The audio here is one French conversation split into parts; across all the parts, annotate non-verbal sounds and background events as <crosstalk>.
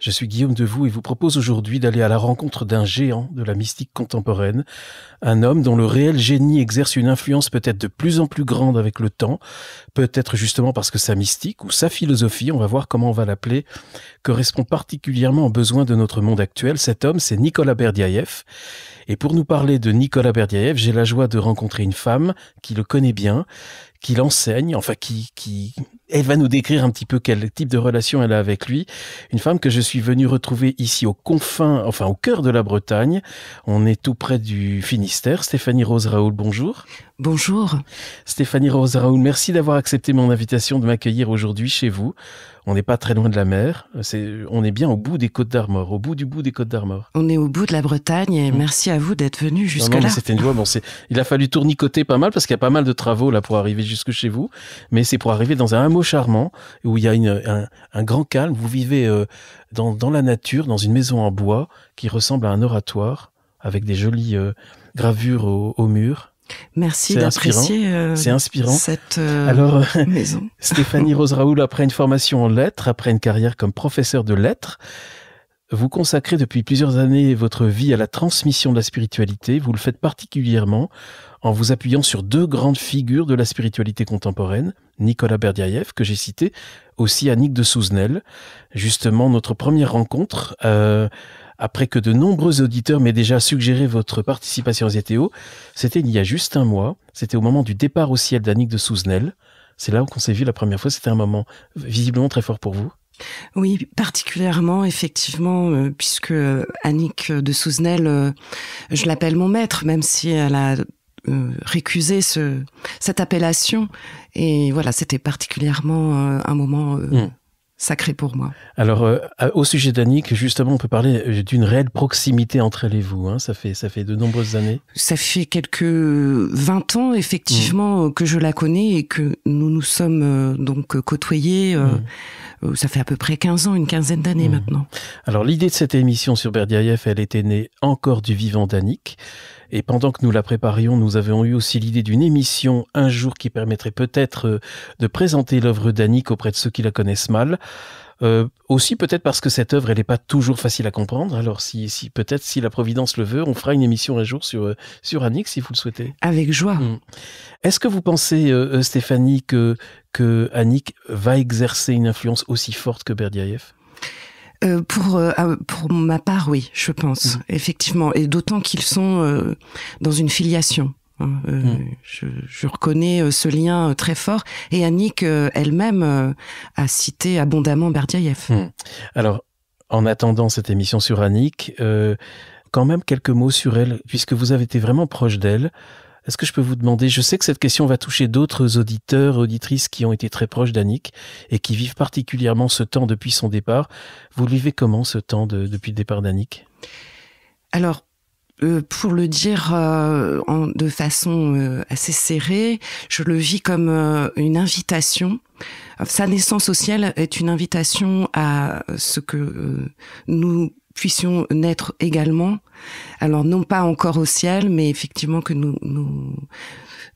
Je suis Guillaume Devoux et vous propose aujourd'hui d'aller à la rencontre d'un géant de la mystique contemporaine, un homme dont le réel génie exerce une influence peut-être de plus en plus grande avec le temps, peut-être justement parce que sa mystique ou sa philosophie, on va voir comment on va l'appeler, correspond particulièrement aux besoins de notre monde actuel. Cet homme, c'est Nicolas Berdiaïev. Et pour nous parler de Nicolas Berdiaïev, j'ai la joie de rencontrer une femme qui le connaît bien, qui l'enseigne, enfin qui, qui, elle va nous décrire un petit peu quel type de relation elle a avec lui. Une femme que je suis venu retrouver ici au confins, enfin au cœur de la Bretagne. On est tout près du Finistère. Stéphanie Rose Raoul, bonjour. Bonjour. Stéphanie Rose Raoul, merci d'avoir accepté mon invitation de m'accueillir aujourd'hui chez vous. On n'est pas très loin de la mer, on est bien au bout des Côtes d'Armor, au bout du bout des Côtes d'Armor. On est au bout de la Bretagne et mm. merci à vous d'être venu jusque-là. C'était une joie, il a fallu tournicoter pas mal parce qu'il y a pas mal de travaux là pour arriver jusque chez vous, mais c'est pour arriver dans un hameau charmant où il y a un, grand calme. Vous vivez euh, dans, la nature, dans une maison en bois qui ressemble à un oratoire avec des jolies euh, gravures au, au mur. Merci d'apprécier euh, inspirant. cette euh, euh, <laughs> maison. <laughs> Stéphanie Rose Raoul, après une formation en lettres, après une carrière comme professeur de lettres, vous consacrez depuis plusieurs années votre vie à la transmission de la spiritualité. Vous le faites particulièrement en vous appuyant sur deux grandes figures de la spiritualité contemporaine, Nicolas Berdiaïev, que j'ai cité, aussi Annick de Souzenel. Justement, notre première rencontre après que de nombreux auditeurs m'aient déjà suggéré votre participation aux ETO. C'était il y a juste un mois, c'était au moment du départ au ciel d'Annick de Souzenel. C'est là où s'est vu la première fois, c'était un moment visiblement très fort pour vous. Oui, particulièrement, effectivement, euh, puisque euh, Annick de Souzenel, euh, je l'appelle mon maître, même si elle a récusé ce, cette appellation. Et voilà, c'était particulièrement un moment... Hmm sacré pour moi. Alors, euh, au sujet d'Annick, justement, on peut parler d'une réelle proximité entre elle et vous. Hein. Ça, fait, ça fait de nombreuses années. Ça fait quelques 20 ans, effectivement, mmh. que je la connais et que nous nous sommes euh, donc côtoyés. Euh, mmh. Ça fait à peu près 15 ans, une quinzaine d'années mmh. maintenant. Alors, l'idée de cette émission sur Berdiaïev, elle était née encore du vivant d'Annick. Et pendant que nous la préparions, nous avions eu aussi l'idée d'une émission un jour qui permettrait peut-être euh, de présenter l'œuvre d'Annick auprès de ceux qui la connaissent mal. Euh, aussi peut-être parce que cette œuvre, elle n'est pas toujours facile à comprendre. Alors si, si peut-être si la Providence le veut, on fera une émission un jour sur, euh, sur Annick si vous le souhaitez. Avec joie. Mmh. Est-ce que vous pensez, Stéphanie, que, que Annick va exercer une influence aussi forte que berdiaev euh, pour euh, ah, pour ma part, oui, je pense mhm. effectivement, et d'autant qu'ils sont euh, dans une filiation. Hein. Mhm. je, je, reconnais ce lien très fort. Et Annick elle-même a cité abondamment Berdiaïev. Mhm. Alors, en attendant cette émission sur Annick, quand même quelques mots sur elle, puisque vous avez été vraiment proche d'elle. Est-ce que je peux vous demander, je sais que cette question va toucher d'autres auditeurs, auditrices qui ont été très proches d'Annick et qui vivent particulièrement ce temps depuis son départ. Vous le vivez comment ce temps depuis le départ d'Annick Alors, euh, pour le dire euh, de façon euh, assez serrée, je le vis comme une invitation. Sa naissance au ciel est une invitation à ce que nous puissions naître également alors non pas encore au ciel, mais effectivement que nous, nous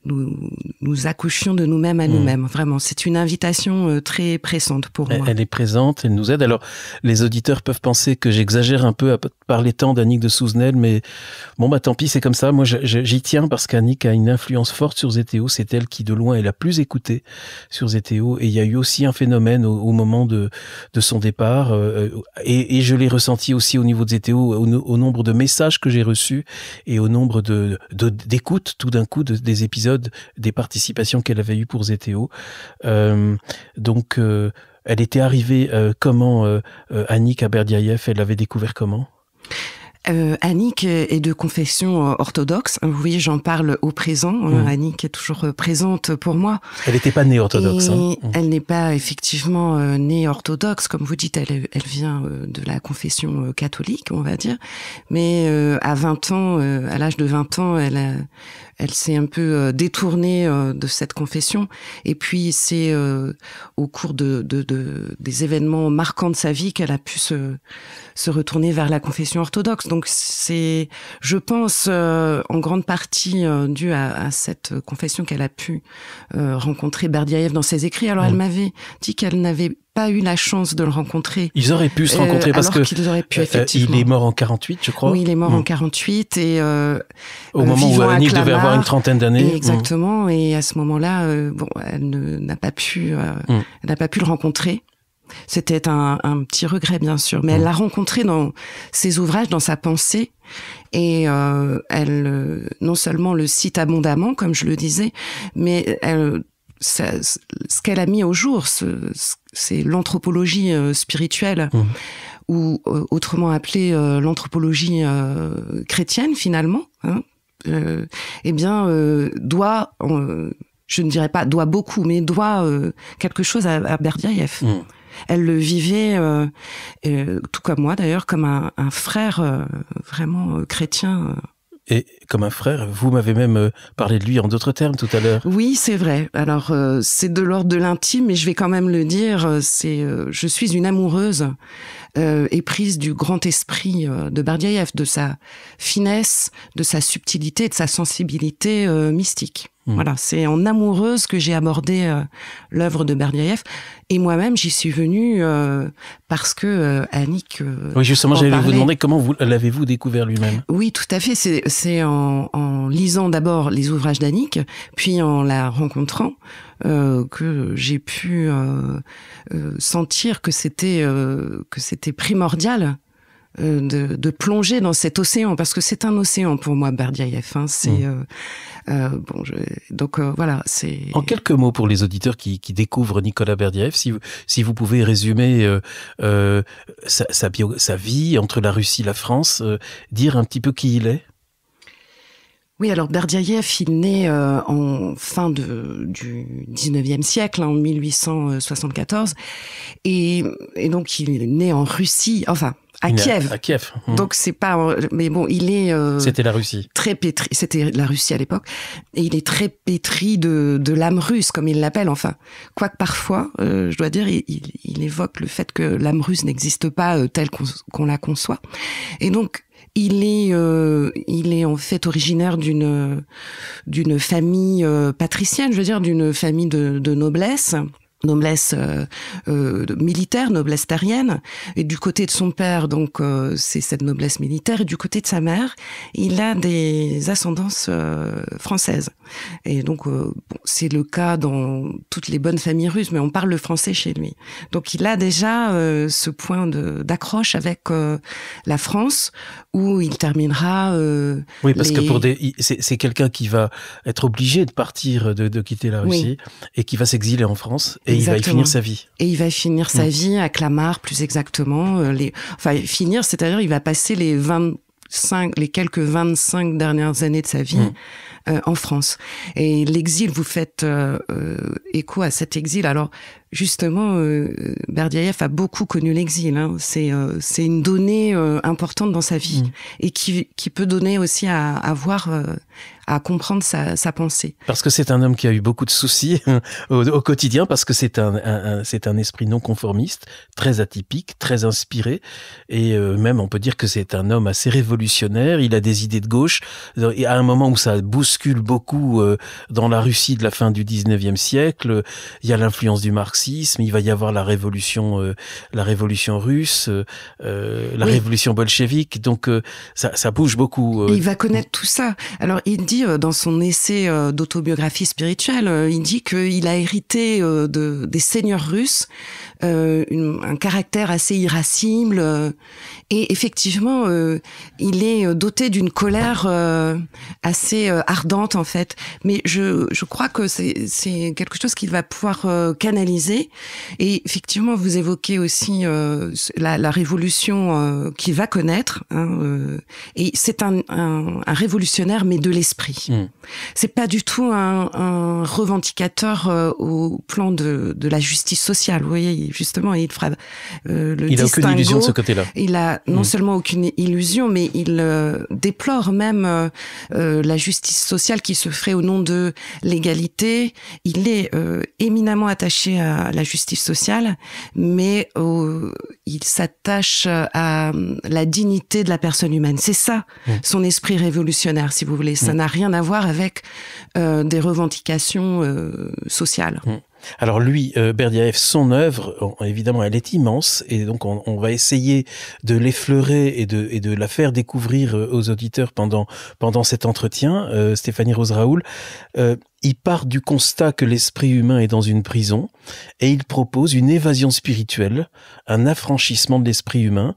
nous, nous accouchions de nous-mêmes à mmh. nous-mêmes. Vraiment, c'est une invitation euh, très pressante pour elle, moi. Elle est présente, elle nous aide. Alors, les auditeurs peuvent penser que j'exagère un peu à parler tant d'Annick de Souzenel, mais bon, bah tant pis, c'est comme ça. Moi, j'y tiens parce qu'Annick a une influence forte sur ZTO. C'est elle qui, de loin, est la plus écoutée sur ZTO. Et il y a eu aussi un phénomène au, moment de, de son départ. Euh, euh, et, je l'ai ressenti aussi au niveau de ZTO, au, nombre de messages que j'ai reçus et au nombre d'écoutes, de, tout d'un coup, des épisodes des participations qu'elle avait eues pour ZTO. Euh, donc, euh, elle était arrivée euh, comment, Annick Aberdiaïev, elle l'avait découvert comment Annick est de confession orthodoxe. Oui, j'en parle au présent. Mmh. Annick est toujours présente pour moi. Elle n'était pas née orthodoxe. Hein. Mmh. Elle n'est pas effectivement née orthodoxe. Comme vous dites, elle, vient de la confession catholique, on va dire. Mais à 20 ans, à l'âge de 20 ans, elle, a elle s'est un peu euh, détournée euh, de cette confession. Et puis c'est euh, au cours de, de, des événements marquants de sa vie qu'elle a pu se, retourner vers la confession orthodoxe. Donc c'est, je pense, en grande partie dû à, cette confession qu'elle a pu rencontrer Berdiaïev dans ses écrits. Alors elle m'avait dit qu'elle n'avait pas eu la chance de le rencontrer. Ils auraient pu se rencontrer euh, parce que qu'ils pu euh, il est mort en 48, je crois. Oui, il est mort en 48 hmm. et euh, au euh, moment où devait avoir une trentaine d'années. Hmm. Exactement. Et à ce moment-là, bon, elle n'a pas pu, hmm. n'a pas pu le rencontrer. C'était un, petit regret, bien sûr, mais elle l'a rencontré dans ses ouvrages, dans sa pensée, et elle non seulement le cite abondamment, comme je le disais, mais elle, ce qu'elle a mis au jour, c'est l'anthropologie euh, spirituelle, mmh. ou euh, autrement appelée euh, l'anthropologie chrétienne finalement, hein, eh bien, doit je ne dirais pas doit beaucoup, mais doit quelque chose à, à mmh. Elle le vivait, tout comme moi d'ailleurs, comme un frère vraiment chrétien et comme un frère. Vous m'avez même euh, parlé de lui en d'autres termes tout à l'heure. Oui, c'est vrai. Alors, euh, c'est de l'ordre de l'intime, mais je vais quand même le dire. Euh, c'est, je suis une amoureuse euh, éprise du grand esprit de Bardiaïev, de sa finesse, de sa subtilité, de sa sensibilité mystique. Mm. Voilà, c'est en amoureuse que j'ai abordé euh, l'œuvre de Berdyaev. Et moi-même, j'y suis venue euh, parce que euh, Annick. oui, justement, j'allais vous demander comment vous l'avez-vous découvert lui-même. Oui, tout à fait. C'est en, en, lisant d'abord les ouvrages d'Annick, puis en la rencontrant, que j'ai pu sentir que c'était que c'était primordial euh, de, plonger dans cet océan parce que c'est un océan pour moi Berdiaïef. Hein. c'est mm. euh, euh, bon, donc voilà. C'est en quelques mots pour les auditeurs qui, découvrent Nicolas Berdiev si vous, si vous pouvez résumer sa, sa, vie entre la Russie et la France, dire un petit peu qui il est. Oui, alors Berdyaev, il naît en fin de, du 19e siècle, en 1874, et, et donc il naît en Russie, enfin à Kiev. À, Kiev. Hmm. Donc c'est pas, mais bon, il est. Euh, c'était la Russie. Très pétri. C'était la Russie à l'époque, et il est très pétri de, de l'âme russe, comme il l'appelle. Enfin, quoique parfois, euh, je dois dire, il, il, évoque le fait que l'âme russe n'existe pas euh, telle qu'on la conçoit. Et donc, il est, il est en fait originaire d'une d'une famille patricienne, je veux dire d'une famille de, de noblesse noblesse euh, euh, militaire, noblesse terrienne, et du côté de son père, donc euh, c'est cette noblesse militaire, et du côté de sa mère, il a des ascendances françaises. Et donc c'est le cas dans toutes les bonnes familles russes, mais on parle le français chez lui. Donc il a déjà ce point d'accroche avec la France, où il terminera. oui, parce que pour c'est quelqu'un qui va être obligé de partir, de, quitter la Russie, et qui va s'exiler en France. Et il va y finir sa vie. Et il va finir sa mm. vie à Clamart, plus exactement. Euh, les... Enfin, finir, c'est-à-dire il va passer les 25, les quelques 25 dernières années de sa vie. Mm. Euh, en France. Et l'exil, vous faites euh, euh, écho à cet exil. Alors justement, euh, a beaucoup connu l'exil. Hein. C'est une donnée importante dans sa vie mm. et qui, peut donner aussi à, voir, à comprendre sa, pensée. Parce que c'est un homme qui a eu beaucoup de soucis <laughs> au, quotidien, parce que c'est un, c'est un esprit non conformiste, très atypique, très inspiré, et même on peut dire que c'est un homme assez révolutionnaire. Il a des idées de gauche. Et à un moment où ça booste beaucoup euh, dans la Russie de la fin du 19e siècle. Il y a l'influence du marxisme, il va y avoir la révolution, euh, la révolution russe, euh, la révolution bolchevique. Donc ça, bouge beaucoup. il va connaître tout ça. Alors il dit dans son essai d'autobiographie spirituelle, il dit qu'il a hérité de, des seigneurs russes euh, un caractère assez irascible. Euh, et effectivement, euh, il est doté d'une colère assez ardente, en fait. Mais je, je crois que c'est quelque chose qu'il va pouvoir canaliser. Et effectivement, vous évoquez aussi la, révolution qu'il va connaître. Hein, et c'est un, révolutionnaire, mais de l'esprit. Hmm. C'est pas du tout un, revendicateur au plan de, la justice sociale. Vous voyez, justement, il fera euh, le Il de ce côté-là. Il a non mm. seulement aucune illusion, mais il euh, déplore même euh, la justice sociale qui se ferait au nom de l'égalité. Il est éminemment attaché à la justice sociale, mais il s'attache à la dignité de la personne humaine. C'est ça, mm. son esprit révolutionnaire, si vous voulez. Ça mm. n'a rien à voir avec des revendications sociales. Alors lui, euh, Berdiaev, son œuvre, évidemment, elle est immense et donc on, va essayer de l'effleurer et de, la faire découvrir euh, aux auditeurs pendant, cet entretien. Euh, Stéphanie Rose Raoul, il part du constat que l'esprit humain est dans une prison et il propose une évasion spirituelle, un affranchissement de l'esprit humain.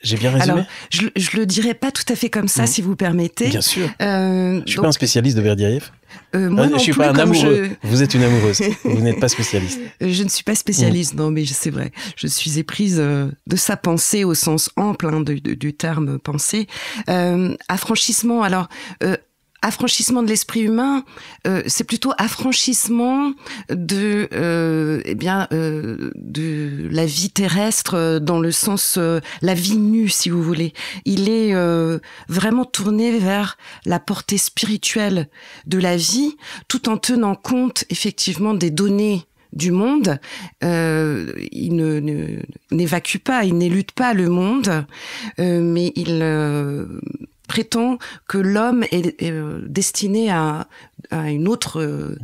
J'ai bien résumé. Alors, je, le dirais pas tout à fait comme ça, mmh. si vous permettez. Bien sûr. je suis pas un spécialiste de Berdiaev. Je euh, moi je suis pas un amoureux. Vous êtes une amoureuse. <laughs> vous n'êtes pas spécialiste. Je ne suis pas spécialiste, mm. non, mais c'est vrai. Je suis éprise euh, de sa pensée au sens ample hein, du terme pensée. Euh, affranchissement. Alors, affranchissement de l'esprit humain, euh, c'est plutôt affranchissement de, euh, eh bien, euh, de la vie terrestre dans le sens euh, la vie nue, si vous voulez. Il est vraiment tourné vers la portée spirituelle de la vie, tout en tenant compte effectivement des données du monde, il ne, n'évacue pas, il n'élute pas le monde, mais il prétend que l'homme est, euh, destiné à, une autre euh,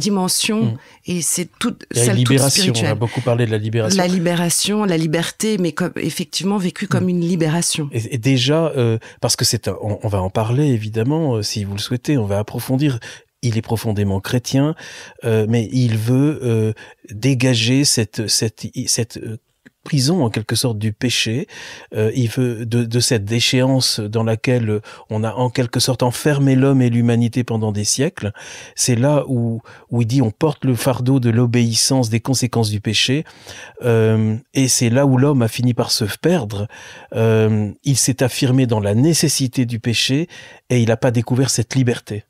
dimension. Mm. Et c'est toute la libération. on a beaucoup parlé de la libération. La libération, la liberté, mais comme, effectivement vécue comme mm. une libération. Et, déjà, euh, parce que c'est, on, va en parler évidemment, si vous le souhaitez, on va approfondir il est profondément chrétien, mais il veut dégager cette, cette, cette prison en quelque sorte du péché, euh, il veut de, cette déchéance dans laquelle on a en quelque sorte enfermé l'homme et l'humanité pendant des siècles. C'est là où où il dit on porte le fardeau de l'obéissance des conséquences du péché, euh, et c'est là où l'homme a fini par se perdre. Euh, il s'est affirmé dans la nécessité du péché et il n'a pas découvert cette liberté.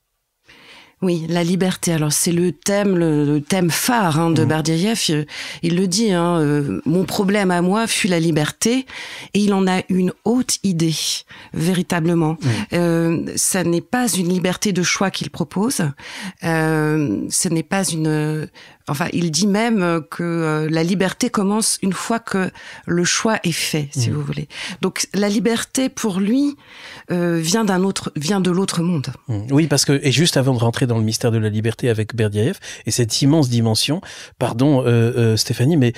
Oui, la liberté. Alors c'est le thème, le thème phare hein, de mmh. Il, le dit. Hein, euh, mon problème à moi fut la liberté, et il en a une haute idée, véritablement. Mm. Euh, ça n'est pas une liberté de choix qu'il propose. ce n'est pas une Enfin, il dit même euh, que euh, la liberté commence une fois que le choix est fait, si mm. vous voulez. Donc la liberté pour lui euh, vient d'un autre, vient de l'autre monde. Mm. Oui, parce que et juste avant de rentrer dans le mystère de la liberté avec Berdiaev, et cette immense dimension, pardon Stéphanie, mais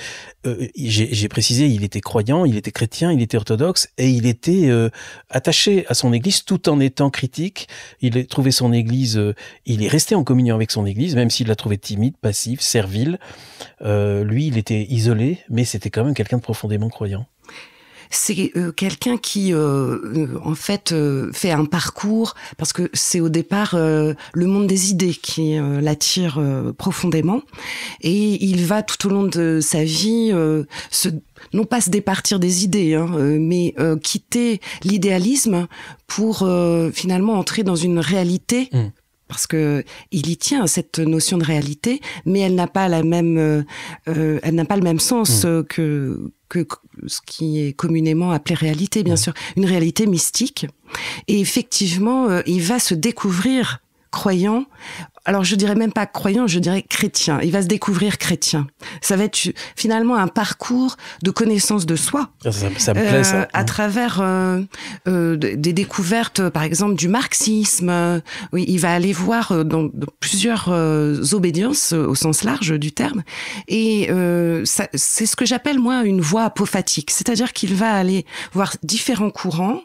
euh, j'ai précisé, il était croyant, il était chrétien, il était orthodoxe et il était euh, attaché à son Église tout en étant critique. Il a son Église, euh, il est resté en communion avec son Église, même s'il l'a trouvait timide, passive, servile. lui, il était isolé, mais c'était quand même quelqu'un de profondément croyant c'est euh, quelqu'un qui, euh, euh, en fait, fait un parcours, parce que c'est au départ le monde des idées qui l'attire profondément, et il va tout au long de sa vie se non pas se départir des idées, hein, mais quitter l'idéalisme pour finalement entrer dans une réalité mmh parce que il y tient cette notion de réalité, mais elle n'a pas la même, euh, euh, elle n'a pas le même sens mm. euh, que ce qui est communément appelé réalité, bien mm. sûr, une réalité mystique. Et effectivement, il va se découvrir croyant alors je dirais même pas croyant, je dirais chrétien. Il va se découvrir chrétien. Ça va être finalement un parcours de connaissance de soi. Ça, plaît, ça. Euh, à travers euh, euh, des découvertes, par exemple, du marxisme. oui, il va aller voir dans, plusieurs obédiences au sens large du terme. Et c'est ce que j'appelle, moi, une voie apophatique. C'est-à-dire qu'il va aller voir différents courants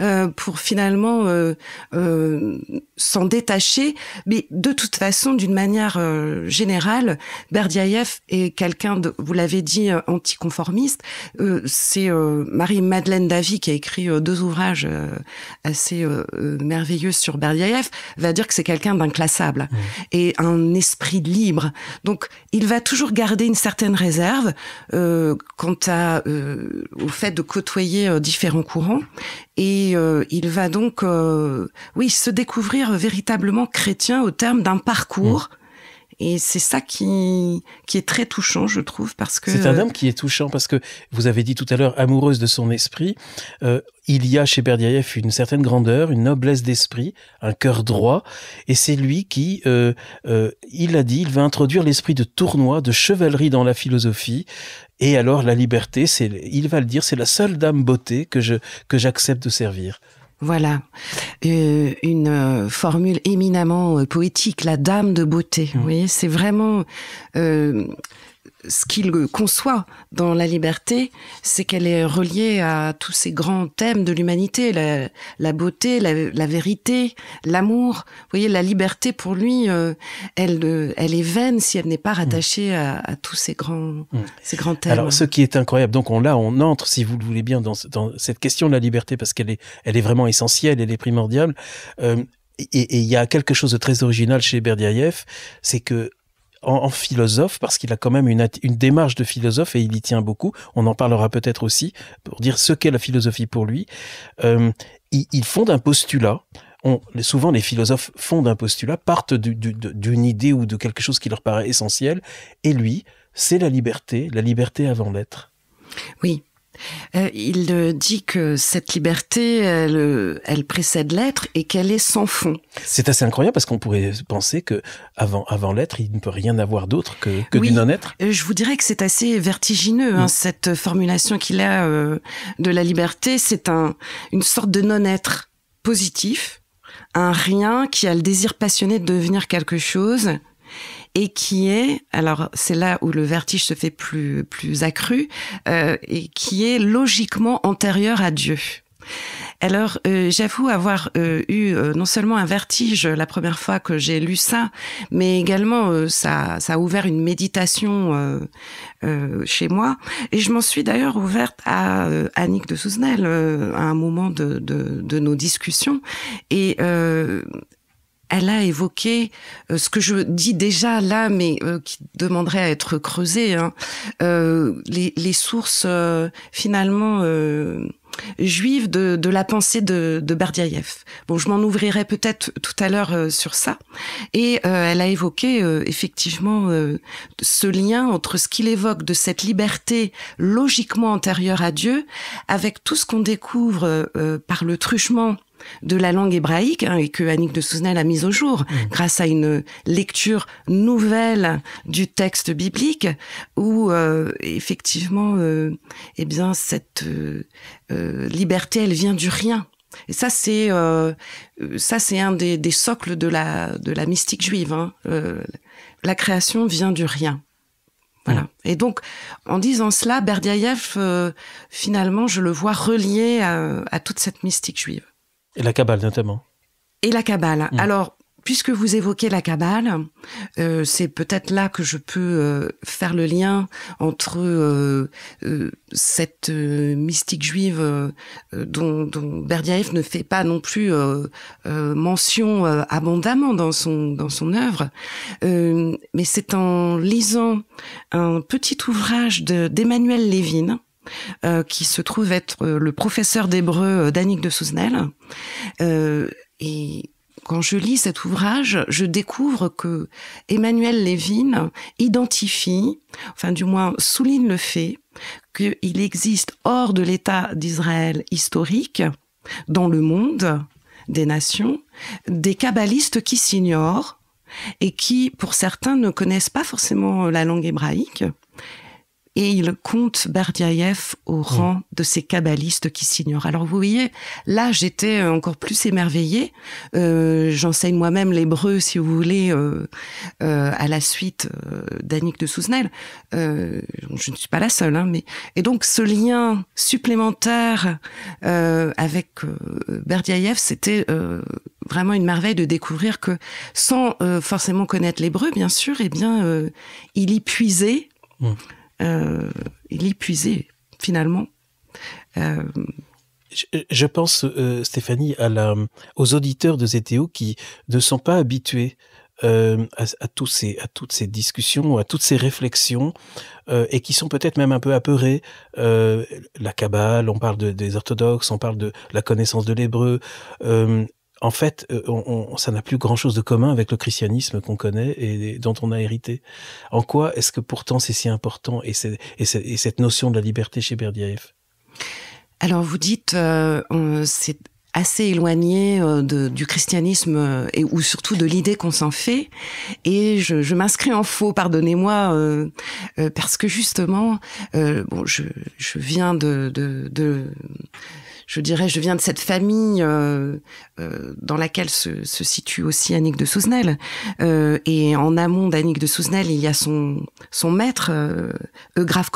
euh, pour finalement euh, euh, s'en détacher. Mais de toute façon, d'une manière euh, générale, Berdiaïev est quelqu'un, de, vous l'avez dit, anticonformiste. C'est Marie-Madeleine Davy qui a écrit deux ouvrages assez merveilleux sur Berdiaïev, va dire que c'est quelqu'un d'inclassable mmh. et un esprit libre. Donc, il va toujours garder une certaine réserve quant à, au fait de côtoyer différents courants et euh, il va donc, euh, oui, se découvrir véritablement chrétien au terme d'un parcours. Mmh. Et c'est ça qui, qui est très touchant, je trouve, parce que... C'est un homme qui est touchant, parce que vous avez dit tout à l'heure, amoureuse de son esprit, euh, il y a chez Berdyaev une certaine grandeur, une noblesse d'esprit, un cœur droit, et c'est lui qui, il a dit, il va introduire l'esprit de tournoi, de chevalerie dans la philosophie, et alors la liberté, c'est, il va le dire, c'est la seule dame beauté que je que j'accepte de servir. Voilà, euh, une euh, formule éminemment euh, poétique, la dame de beauté. Mmh. Oui, c'est vraiment ce qu'il conçoit dans la liberté, c'est qu'elle est reliée à tous ces grands thèmes de l'humanité, la, beauté, la, vérité, l'amour. Vous voyez, la liberté pour lui, euh, euh, elle, est vaine si elle n'est pas rattachée à, tous ces grands, mm. grands thèmes. Alors, ce qui est incroyable, donc on, là, on entre, si vous le voulez bien, dans, cette question de la liberté, parce qu'elle est, vraiment essentielle, elle est primordiale. Euh, et il y a quelque chose de très original chez Berdiaïev, c'est que en, philosophe parce qu'il a quand même une, démarche de philosophe et il y tient beaucoup. On en parlera peut-être aussi pour dire ce qu'est la philosophie pour lui. Euh, ils il, fonde un postulat. souvent les philosophes font un postulat, partent d'une idée ou de quelque chose qui leur paraît essentiel, et lui, c'est la liberté, la liberté avant l'être. Oui, euh, il dit que cette liberté, elle, précède l'être et qu'elle est sans fond. C'est assez incroyable parce qu'on pourrait penser que avant, l'être, il ne peut rien avoir d'autre que, du non-être. Euh, je vous dirais que c'est assez vertigineux hein, mm. cette formulation qu'il a euh, de la liberté. C'est une sorte de non-être positif, un rien qui a le désir passionné de devenir quelque chose et qui est, alors c'est là où le vertige se fait plus, plus accru, euh, et qui est logiquement antérieur à Dieu. Alors, euh, j'avoue avoir euh, eu euh, non seulement un vertige la première fois que j'ai lu ça, mais également ça, ça, a ouvert une méditation chez moi. Et je m'en suis d'ailleurs ouverte à Annick de Souzenel à un moment de, de, de nos discussions. Et elle a évoqué euh, ce que je dis déjà là, mais euh, qui demanderait à être creusé, hein, euh, les, sources finalement juives de, la pensée de, de Bon, je m'en ouvrirai peut-être tout à l'heure sur ça. Et elle a évoqué effectivement ce lien entre ce qu'il évoque de cette liberté logiquement antérieure à Dieu, avec tout ce qu'on découvre par le truchement de la langue hébraïque hein, et que Annick de Souzenel a mise au jour mmh. grâce à une lecture nouvelle du texte biblique où euh, effectivement, euh, eh bien cette euh, liberté, elle vient du rien. Et ça, c'est ça, c'est un des, socles de la de la mystique juive. Hein. la création vient du rien. Voilà. Mmh. Et donc, en disant cela, Berdiaïev, finalement, je le vois relié à toute cette mystique juive. Et la cabale notamment. Et la cabale. Mm. Alors, puisque vous évoquez la cabale, euh, c'est peut-être là que je peux euh, faire le lien entre euh, cette mystique juive dont, dont ne fait pas non plus mention abondamment dans son dans son œuvre, mais c'est en lisant un petit ouvrage d'Emmanuel de, euh, qui se trouve être euh, le professeur d'hébreu euh, d'Annick de Souzenel. et quand je lis cet ouvrage, je découvre que Emmanuel Lévin identifie, enfin du moins souligne le fait qu'il existe hors de l'État d'Israël historique, dans le monde des nations, des kabbalistes qui s'ignorent et qui, pour certains, ne connaissent pas forcément la langue hébraïque et il compte Berdiaïef au mmh. rang de ces kabbalistes qui s'ignorent. Alors vous voyez, là j'étais euh, encore plus émerveillée. Euh, j'enseigne moi-même l'hébreu, si vous voulez, euh, à la suite d'Annick de Souzenel. je ne suis pas la seule, hein, mais et donc ce lien supplémentaire avec Berdiaïef, c'était vraiment une merveille de découvrir que sans forcément connaître l'hébreu, bien sûr, et eh bien, il y puisait mmh euh, il épuisait finalement. Euh, je, pense, euh, Stéphanie, aux auditeurs de ZTO qui ne sont pas habitués euh, à, tous ces, à toutes ces discussions, à toutes ces réflexions, et qui sont peut-être même un peu apeurés. la Kabbale, on parle des orthodoxes, on parle de la connaissance de l'hébreu en fait, euh, ça n'a plus grand-chose de commun avec le christianisme qu'on connaît et, dont on a hérité. En quoi est-ce que pourtant c'est si important et, cette notion de la liberté chez Berdyaev Alors vous dites, euh, c'est assez éloigné euh, du christianisme et ou surtout de l'idée qu'on s'en fait et je, m'inscris en faux pardonnez-moi parce que justement bon je, viens de je dirais, je viens de cette famille euh, euh, dans laquelle se, situe aussi Annick de Souzenel. Euh, et en amont d'Annick de Souzenel, il y a son, son maître, euh, Eugraph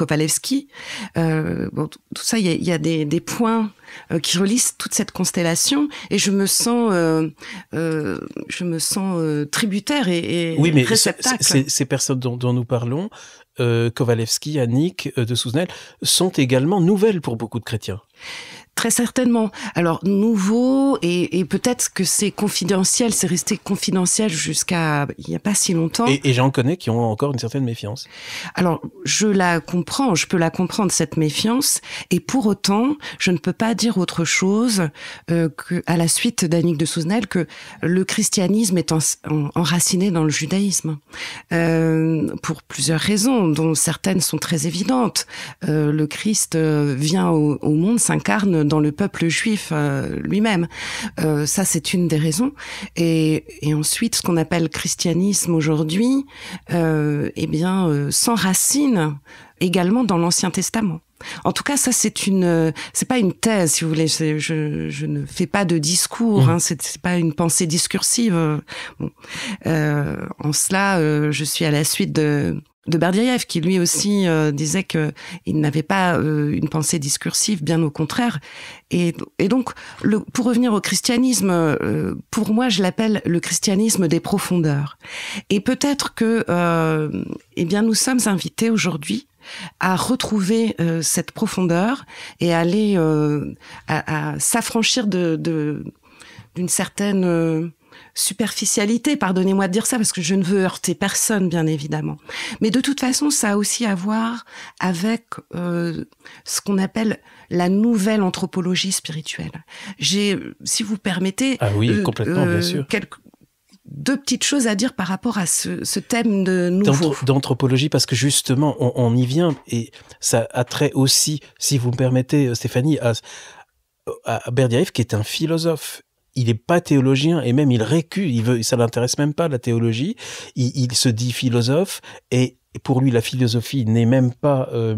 Euh, Bon, tout ça, il y a, il y a des, des, points euh, qui relisent toute cette constellation. Et je me sens, euh, je me sens tributaire et, et oui, mais Ces, personnes dont, nous parlons, Kovalevski, Annick de Souzenel, sont également nouvelles pour beaucoup de chrétiens. Très certainement. Alors nouveau et, peut-être que c'est confidentiel, c'est resté confidentiel jusqu'à il n'y a pas si longtemps. Et, j'en connais qui ont encore une certaine méfiance. Alors je la comprends, je peux la comprendre cette méfiance, et pour autant je ne peux pas dire autre chose euh, qu'à la suite d'Annick de Souzenel que le christianisme est enraciné dans le judaïsme euh, pour plusieurs raisons, dont certaines sont très évidentes. Euh, le Christ vient au monde, s'incarne dans le peuple juif euh, lui-même. Euh, ça, c'est une des raisons. Et, ensuite, ce qu'on appelle christianisme aujourd'hui, euh, eh bien, s'enracine également dans l'Ancien Testament. En tout cas, ça c'est une, c'est pas une thèse, si vous voulez. Je, ne fais pas de discours. Mmh. Hein, c'est pas une pensée discursive. en cela, je suis à la suite de de Berdyaev, qui lui aussi euh, disait qu'il n'avait pas euh, une pensée discursive, bien au contraire. Et, donc, le, pour revenir au christianisme, euh, pour moi, je l'appelle le christianisme des profondeurs. Et peut-être que, eh bien, nous sommes invités aujourd'hui à retrouver cette profondeur et à aller à, s'affranchir de d'une certaine superficialité, pardonnez-moi de dire ça, parce que je ne veux heurter personne, bien évidemment. Mais de toute façon, ça a aussi à voir avec euh, ce qu'on appelle la nouvelle anthropologie spirituelle. J'ai, si vous permettez, ah oui, euh, complètement, euh, deux petites choses à dire par rapport à ce, thème de nouveau. D'anthropologie, parce que justement, on, y vient, et ça a trait aussi, si vous me permettez, Stéphanie, à, à qui est un philosophe il n'est pas théologien et même il récuse, il veut, ça l'intéresse même pas la théologie. Il, se dit philosophe et pour lui la philosophie n'est même pas euh,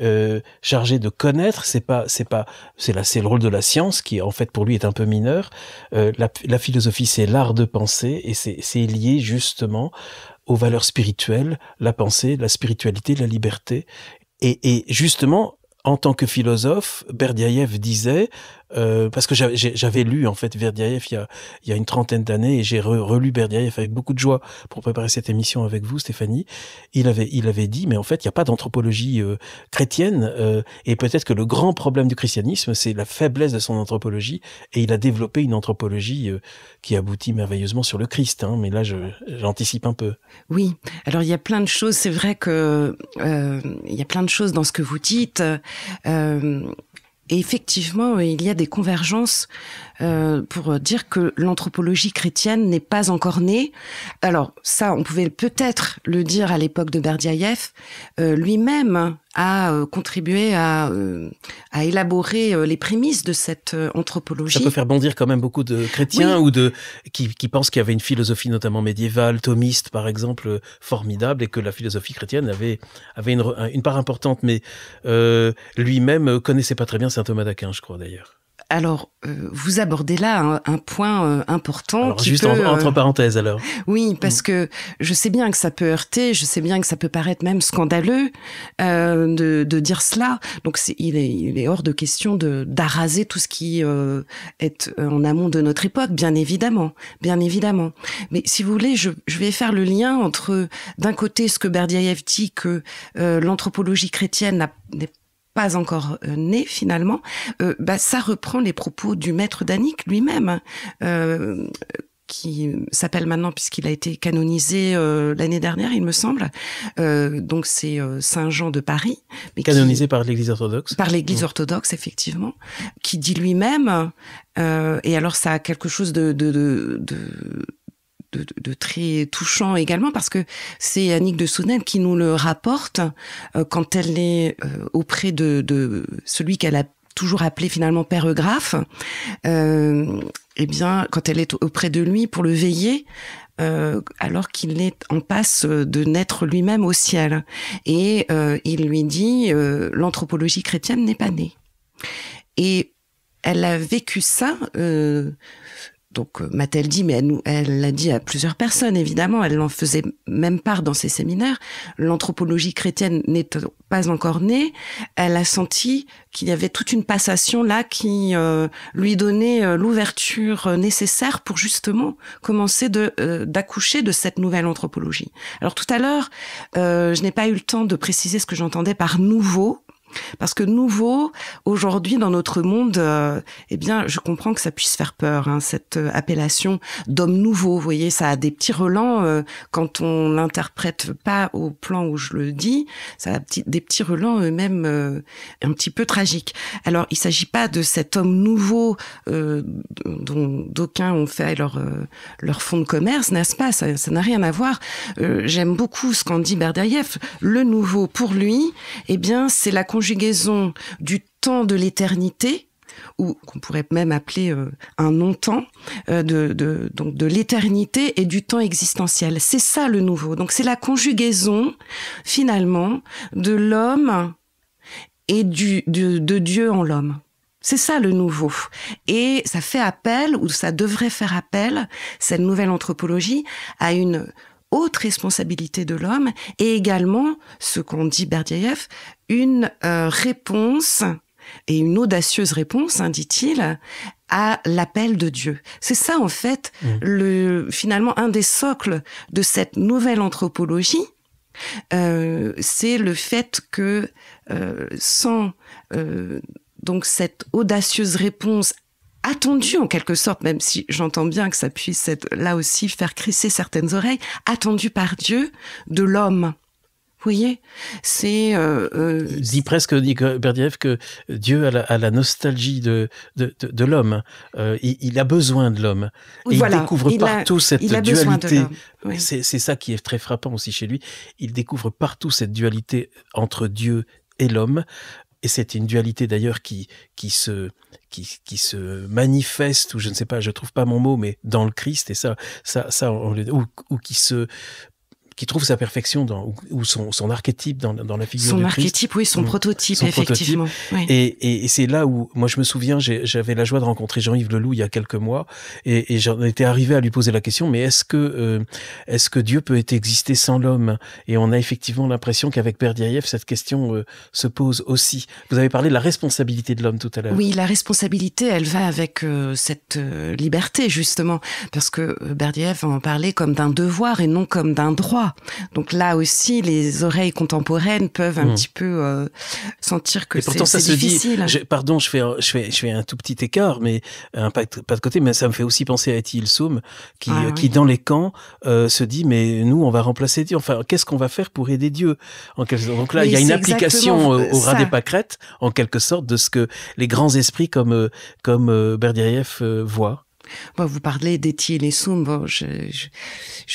euh, chargée de connaître. C'est pas, c'est pas, c'est là, c'est le rôle de la science qui en fait pour lui est un peu mineur. Euh, la, philosophie c'est l'art de penser et c'est, lié justement aux valeurs spirituelles, la pensée, la spiritualité, la liberté. Et, justement, en tant que philosophe, Berdiaïev disait euh, parce que j'avais lu en fait Verdiaev il y a, il y a une trentaine d'années et j'ai relu Verdiaev avec beaucoup de joie pour préparer cette émission avec vous, Stéphanie. Il avait, il avait dit, mais en fait, il n'y a pas d'anthropologie euh, chrétienne euh, et peut-être que le grand problème du christianisme, c'est la faiblesse de son anthropologie et il a développé une anthropologie qui aboutit merveilleusement sur le Christ. Hein, mais là, j'anticipe un peu. Oui, alors il y a plein de choses. C'est vrai que il y a plein de choses dans ce que vous dites. Euh, et effectivement, il y a des convergences euh, pour dire que l'anthropologie chrétienne n'est pas encore née. Alors ça, on pouvait peut-être le dire à l'époque de Berdiaïev. Euh, lui-même a euh, contribué à, élaborer les prémices de cette anthropologie. Ça peut faire bondir quand même beaucoup de chrétiens ou de qui, qui pensent qu'il y avait une philosophie notamment médiévale, thomiste par exemple, formidable et que la philosophie chrétienne avait avait une, une part importante. Mais lui-même connaissait pas très bien saint Thomas d'Aquin, je crois d'ailleurs. Alors, euh, vous abordez là un, point euh, important. Alors, juste entre euh, parenthèses, alors. oui, mm. parce que je sais bien que ça peut heurter, je sais bien que ça peut paraître même scandaleux de, de, dire cela. Donc, c'est il, est, hors de question d'arraser tout ce qui est en amont de notre époque, bien évidemment, bien évidemment. Mais si vous voulez, je, je vais faire le lien entre, d'un côté, ce que Berdiaev dit que l'anthropologie chrétienne n'est pas pas encore euh, né finalement, euh, bah, ça reprend les propos du maître d'Annick lui-même. Hein, euh, qui s'appelle maintenant puisqu'il a été canonisé l'année dernière, il me semble. donc c'est Saint Jean de Paris, canonisé par l'Église orthodoxe. Par l'Église mmh. orthodoxe, effectivement, qui dit lui-même. et alors ça a quelque chose de, de, de de, très touchant également parce que c'est Annick de Sounel qui nous le rapporte euh, quand elle est euh, auprès de, celui qu'elle a toujours appelé finalement père Graff Euh, eh bien, quand elle est auprès de lui pour le veiller, euh, alors qu'il est en passe de naître lui-même au ciel. Et il lui dit, l'anthropologie chrétienne n'est pas née. Et elle a vécu ça donc euh, m'a-t-elle dit, mais elle, elle l'a dit à plusieurs personnes, évidemment, elle en faisait même part dans ses séminaires, l'anthropologie chrétienne n'est pas encore née, elle a senti qu'il y avait toute une passation là qui euh, lui donnait euh, l'ouverture nécessaire pour justement commencer d'accoucher de cette nouvelle anthropologie. Alors tout à l'heure, je n'ai pas eu le temps de préciser ce que j'entendais par nouveau, parce que nouveau, aujourd'hui, dans notre monde, euh, eh bien, je comprends que ça puisse faire peur, hein, cette euh, appellation d'homme nouveau. Vous voyez, ça a des petits relents euh, quand on l'interprète pas au plan où je le dis. Ça a des petits relents eux-mêmes un petit peu tragiques. Alors, il s'agit pas de cet homme nouveau dont d'aucuns ont fait leur leur fonds de commerce, n'est-ce pas Ça n'a rien à voir. J'aime beaucoup ce qu'en dit Berdyaev. Le nouveau, pour lui, eh bien, c'est la conjonction conjugaison du temps de l'éternité, ou qu'on pourrait même appeler euh, un non-temps, euh, de, l'éternité et du temps existentiel. C'est ça le nouveau. Donc c'est la conjugaison, finalement, de l'homme et de Dieu en l'homme. C'est ça le nouveau. Et ça fait appel, ou ça devrait faire appel, cette nouvelle anthropologie, à une haute responsabilité de l'homme et également, ce qu'on dit Berdyaev, une euh, réponse et une audacieuse réponse, hein, dit-il, à l'appel de Dieu. C'est ça en fait mmh. le finalement un des socles de cette nouvelle anthropologie. Euh, c'est le fait que euh, sans donc cette audacieuse réponse attendu en quelque sorte, même si j'entends bien que ça puisse être là aussi faire crisser certaines oreilles, attendu par Dieu de l'homme. Vous voyez, c'est. Euh, euh dit presque, dit Berdiev, que Dieu a la, nostalgie de, de, l'homme. Euh, il, a besoin de l'homme. il découvre partout cette dualité. C'est ça qui est très frappant aussi chez lui. Il découvre partout cette dualité entre Dieu et l'homme, et c'est une dualité d'ailleurs qui, qui, se, qui, qui, se manifeste, ou je ne sais pas, je trouve pas mon mot, mais dans le Christ, et ça, ça, ça ou qui se qui trouve sa perfection dans, ou, son, son, archétype dans, dans, la figure son de Christ. Son archétype, oui, son mm. prototype, effectivement. Et, et, et c'est là où, moi je me souviens, j'avais la joie de rencontrer Jean-Yves Leloup il y a quelques mois, et, et j'en étais arrivé à lui poser la question, mais est-ce que, euh, est-ce que Dieu peut exister sans l'homme Et on a effectivement l'impression qu'avec Berdyaev, cette question euh, se pose aussi. Vous avez parlé de la responsabilité de l'homme tout à l'heure. Oui, la responsabilité, elle va avec euh, cette liberté, justement, parce que Berdyaev en parlait comme d'un devoir et non comme d'un droit. Donc là aussi, les oreilles contemporaines peuvent un hmm. petit peu euh, sentir que c'est difficile. pardon, je fais, je, je fais un tout petit écart, mais un pas, de côté, mais ça me fait aussi penser à Eti Soum, qui, ah dans les camps euh, se dit, mais nous, on va remplacer Dieu. Enfin, qu'est-ce qu'on va faire pour aider Dieu en Donc là, il y a une application au, ras des pâquerettes, en quelque sorte, de ce que les grands esprits comme, euh, comme Berdyaev voient vous parlez d'Eti et les je,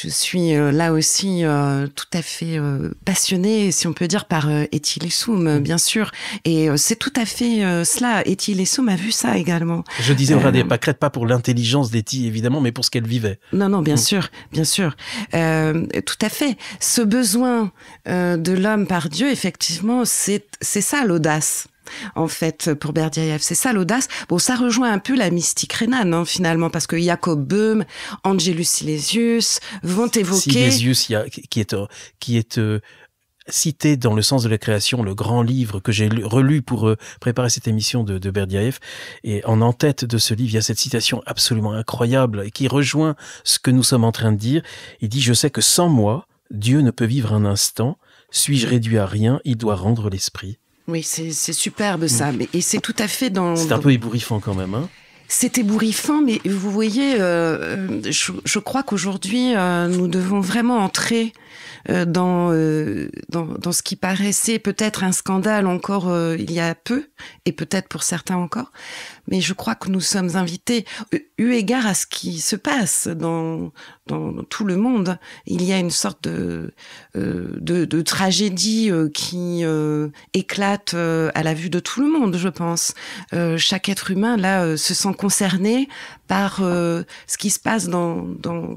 suis euh, là aussi euh, tout à fait euh, passionnée, si on peut dire, par Eti les bien sûr. Et c'est tout à fait cela. Eti les Soum a vu ça également. Je disais, on pas crête pas pour l'intelligence d'Eti, évidemment, mais pour ce qu'elle vivait. Non, non, bien mm. sûr, bien sûr. tout à fait. Ce besoin de l'homme par Dieu, effectivement, c'est ça l'audace en fait, pour Berdiaev, C'est ça l'audace. Bon, ça rejoint un peu la mystique rhénane, hein, finalement, parce que Jacob Böhm, Angelus Silesius vont évoquer... Silesius, qui est, qui est euh, cité dans Le sens de la création, le grand livre que j'ai relu pour euh, préparer cette émission de, de Et en en-tête de ce livre, il y a cette citation absolument incroyable qui rejoint ce que nous sommes en train de dire. Il dit « Je sais que sans moi, Dieu ne peut vivre un instant. Suis-je réduit à rien Il doit rendre l'esprit. » Oui, c'est superbe ça. Mm. mais Et c'est tout à fait dans. C'est un peu ébouriffant quand même. Hein c'est ébouriffant, mais vous voyez, euh, euh, je, crois qu'aujourd'hui, euh, nous devons vraiment entrer dans, dans, dans, ce qui paraissait peut-être un scandale encore il y a peu, et peut-être pour certains encore, mais je crois que nous sommes invités, eu égard à ce qui se passe dans, dans tout le monde, il y a une sorte de, euh, de, de tragédie euh, qui euh, éclate à la vue de tout le monde, je pense. chaque être humain, là, se sent concerné par ce qui se passe dans, dans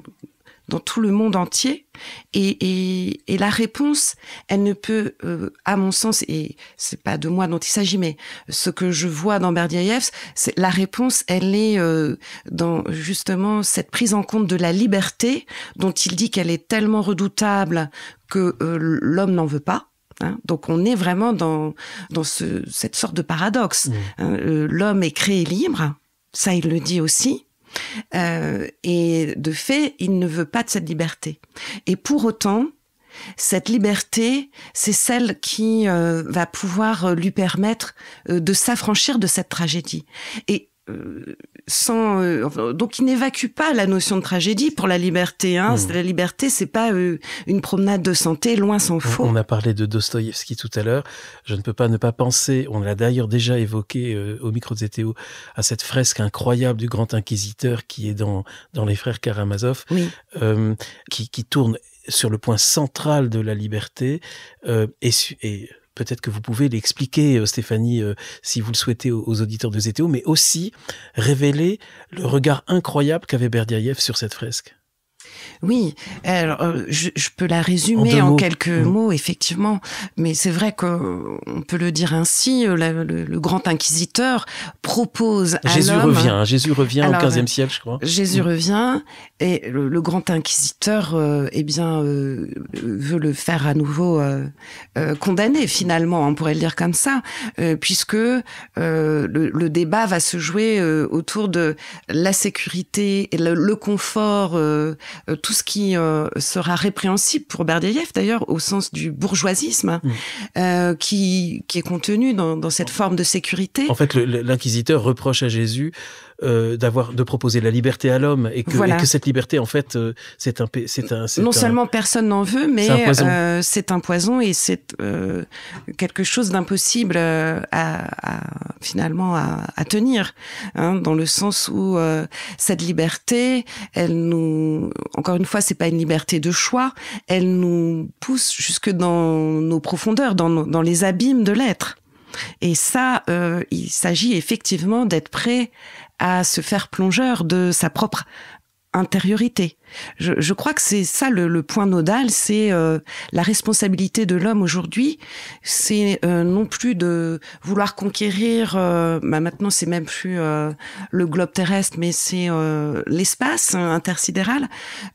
dans tout le monde entier. Et, la réponse, elle ne peut, euh, à mon sens, et c'est pas de moi dont il s'agit, mais ce que je vois dans Berdiaïev, c'est la réponse, elle est euh, dans justement cette prise en compte de la liberté dont il dit qu'elle est tellement redoutable que euh, l'homme n'en veut pas. Hein. donc on est vraiment dans, cette sorte de paradoxe. Mmh. Hein. L'homme est créé libre, ça il le dit aussi, euh, et de fait, il ne veut pas de cette liberté. Et pour autant, cette liberté, c'est celle qui euh, va pouvoir euh, lui permettre de s'affranchir de cette tragédie. Euh, euh, donc il n'évacue pas la notion de tragédie pour la liberté. Hein. Mmh. La liberté, c'est pas euh, une promenade de santé, loin s'en faut. On a parlé de Dostoïevski tout à l'heure. Je ne peux pas ne pas penser. On l'a d'ailleurs déjà évoqué au micro de ZTO à cette fresque incroyable du Grand Inquisiteur qui est dans dans les frères Karamazov, qui, tourne sur le point central de la liberté et peut-être que vous pouvez l'expliquer, euh, Stéphanie, euh, si vous le souhaitez aux, auditeurs de ZTO, mais aussi révéler le regard incroyable qu'avait Berdiaïev sur cette fresque. Oui, alors euh, je, peux la résumer en, quelques mm. mots, effectivement, mais c'est vrai qu'on euh, peut le dire ainsi. Euh, le, grand inquisiteur propose à Jésus revient. Jésus revient au au e siècle, je crois. Jésus mm. revient et le, grand inquisiteur, eh bien, veut le faire à nouveau condamner. Finalement, on pourrait le dire comme ça, puisque le, débat va se jouer autour de la sécurité, et le, confort euh, tout ce qui euh, sera répréhensible pour Berdiev d'ailleurs au sens du bourgeoisisme mm. euh, qui, est contenu dans, cette forme de sécurité. En fait, l'inquisiteur reproche à Jésus euh, d'avoir de proposer la liberté à l'homme et, que et, que cette liberté en fait euh, c'est un c'est un non seulement personne n'en veut mais c'est un, poison euh, et c'est quelque chose d'impossible à, finalement à, tenir hein, dans le sens où cette liberté elle nous encore une fois c'est pas une liberté de choix elle nous pousse jusque dans nos profondeurs dans, nos, dans les abîmes de l'être et ça, il s'agit effectivement d'être prêt à se faire plongeur de sa propre intériorité, je, je crois que c'est ça le, point nodal, c'est euh, la responsabilité de l'homme aujourd'hui. C'est euh, non plus de vouloir conquérir. Euh, bah maintenant, c'est même plus le globe terrestre, mais c'est l'espace hein, intersidéral.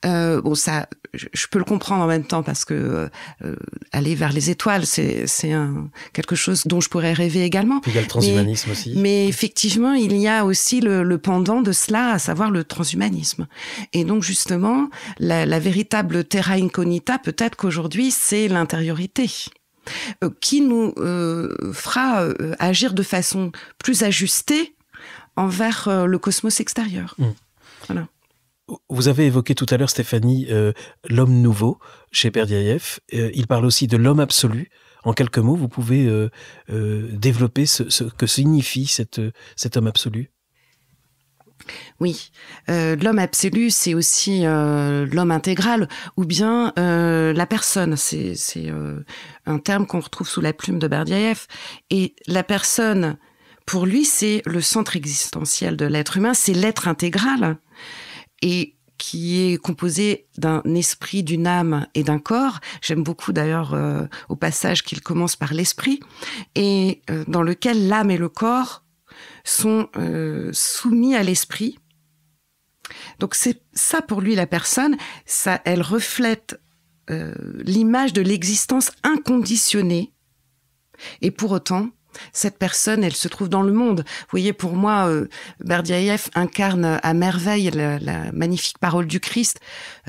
bon, ça, je, peux le comprendre en même temps parce que aller vers les étoiles, c'est quelque chose dont je pourrais rêver également. Il y a le transhumanisme mais, aussi. Mais effectivement, il y a aussi le, le pendant de cela, à savoir le transhumanisme. Et donc justement la, véritable terra incognita, peut-être qu'aujourd'hui, c'est l'intériorité euh, qui nous euh, fera euh, agir de façon plus ajustée envers le cosmos extérieur. Mmh. Vous avez évoqué tout à l'heure, Stéphanie, l'homme nouveau chez Berdyaev. il parle aussi de l'homme absolu. En quelques mots, vous pouvez développer ce, que signifie cet homme absolu oui, euh, l'homme absolu, c'est aussi euh, l'homme intégral ou bien euh, la personne. C'est un terme qu'on retrouve sous la plume de Berdiaev. Et la personne, pour lui, c'est le centre existentiel de l'être humain, c'est l'être intégral et qui est composé d'un esprit, d'une âme et d'un corps. J'aime beaucoup d'ailleurs au passage qu'il commence par l'esprit et dans lequel l'âme et le corps sont euh, soumis à l'esprit. Donc c'est ça pour lui la personne, ça elle reflète euh, l'image de l'existence inconditionnée. Et pour autant, cette personne, elle se trouve dans le monde. Vous voyez, pour moi, euh, incarne à merveille la magnifique parole du Christ.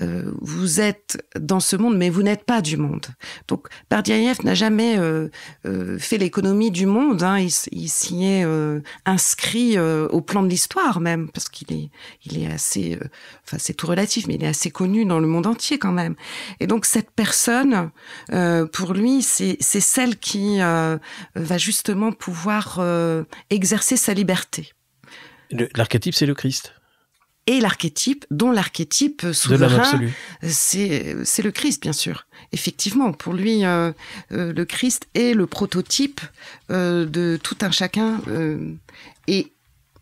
Euh, vous êtes dans ce monde, mais vous n'êtes pas du monde. Donc, Bardiaïev n'a jamais euh, euh, fait l'économie du monde. Hein. Il, s'y est inscrit au plan de l'histoire même, parce qu'il est, il est assez, enfin c'est tout relatif, mais il est assez connu dans le monde entier quand même. Et donc cette personne, pour lui, c'est celle qui va justement pouvoir exercer sa liberté. L'archétype, c'est le Christ et l'archétype, dont l'archétype souverain, c'est le Christ, bien sûr. Effectivement, pour lui, euh, euh, le Christ est le prototype euh, de tout un chacun, et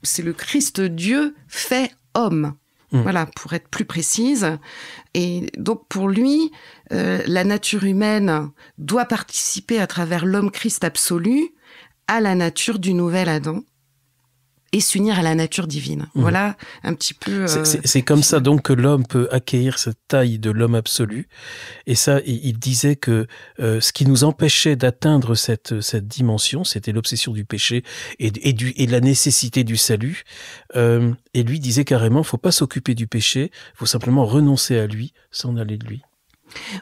c'est le Christ Dieu fait homme. Mmh. Voilà, pour être plus précise. Et donc pour lui, la nature humaine doit participer à travers l'homme Christ absolu à la nature du nouvel Adam et s'unir à la nature divine. Mhm. Voilà un petit peu. c'est euh, comme ça donc que l'homme peut acquérir cette taille de l'homme absolu. Et ça, il disait que euh, ce qui nous empêchait d'atteindre cette, cette dimension, c'était l'obsession du péché et, et, la nécessité du salut. Euh, et lui disait carrément, faut pas s'occuper du péché, faut simplement renoncer à lui, s'en aller de lui.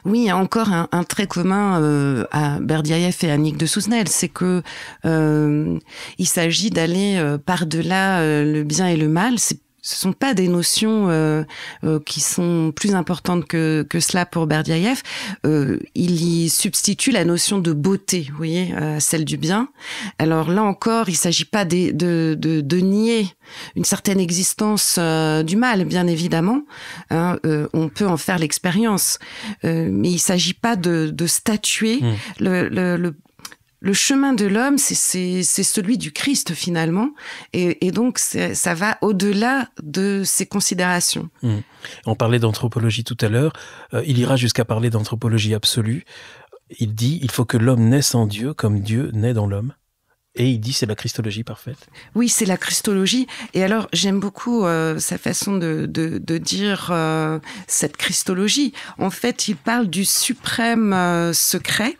Oui, il y a encore un, trait commun euh, à Berdiaïev et à Nick de Sousnel, c'est que euh, il s'agit d'aller euh, par-delà le bien et le mal ce sont pas des notions euh, euh, qui sont plus importantes que, que cela pour Berdyaev. Euh, il y substitue la notion de beauté, vous voyez, celle du bien. Alors là encore, il s'agit pas de, de, de, nier une certaine existence du mal, bien évidemment. Hein, on peut en faire l'expérience, mais il s'agit pas de, statuer hmm. le, le chemin de l'homme, c'est celui du Christ finalement, et, donc ça va au-delà de ces considérations. Hmm. On parlait d'anthropologie tout à l'heure, euh, il ira jusqu'à parler d'anthropologie absolue. Il dit, il faut que l'homme naisse en Dieu comme Dieu naît dans l'homme. Et il dit c'est la Christologie parfaite. Oui, c'est la Christologie. Et alors j'aime beaucoup euh, sa façon de, dire euh, cette Christologie. En fait, il parle du suprême secret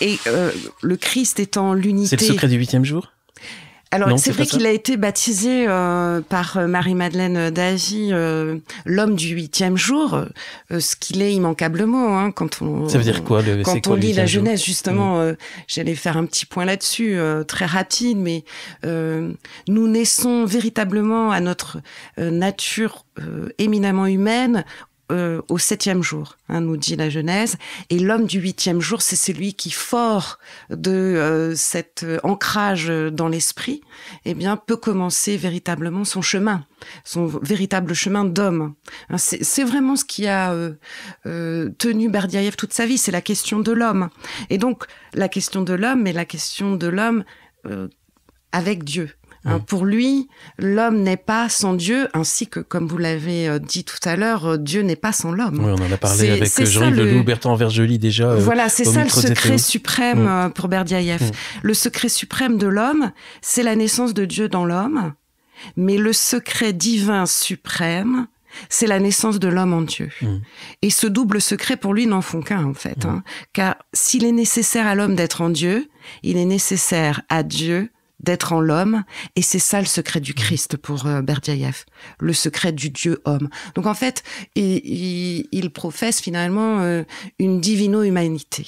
et euh, le Christ étant l'unité. C'est le secret du huitième jour alors c'est vrai qu'il a été baptisé euh, par euh, Marie-Madeleine Davy l'homme du huitième jour, ce qu'il est immanquablement hein, quand on ça veut dire quoi le, quand on lit la Genèse justement. Mm. J'allais faire un petit point là-dessus très rapide, mais nous naissons véritablement à notre nature éminemment humaine euh, au septième jour, hein, nous dit la Genèse. Et l'homme du huitième jour, c'est celui qui, fort de euh, cet euh, ancrage dans l'esprit, eh bien, peut commencer véritablement son chemin, son véritable chemin d'homme. Hein, c'est vraiment ce qui a tenu Berdiaïev toute sa vie, c'est la question de l'homme. Et donc, la question de l'homme, est la question de l'homme avec Dieu, Hein, pour lui, l'homme n'est pas sans Dieu, ainsi que, comme vous l'avez euh, dit tout à l'heure, euh, Dieu n'est pas sans l'homme. Oui, on en a parlé avec euh, Jean-Yves Leloup, le... déjà. Voilà, c'est ça le secret suprême mm. pour Berdiaïev. Mm. Le secret suprême de l'homme, c'est la naissance de Dieu dans l'homme, mais le secret divin suprême, c'est la naissance de l'homme en Dieu. Mm. Et ce double secret, pour lui, n'en font qu'un, en fait. Hein. car s'il est nécessaire à l'homme d'être en Dieu, il est nécessaire à Dieu d'être en l'homme. Et c'est ça le secret du Christ pour euh, le secret du Dieu homme. Donc en fait, il, professe finalement euh, une divino-humanité.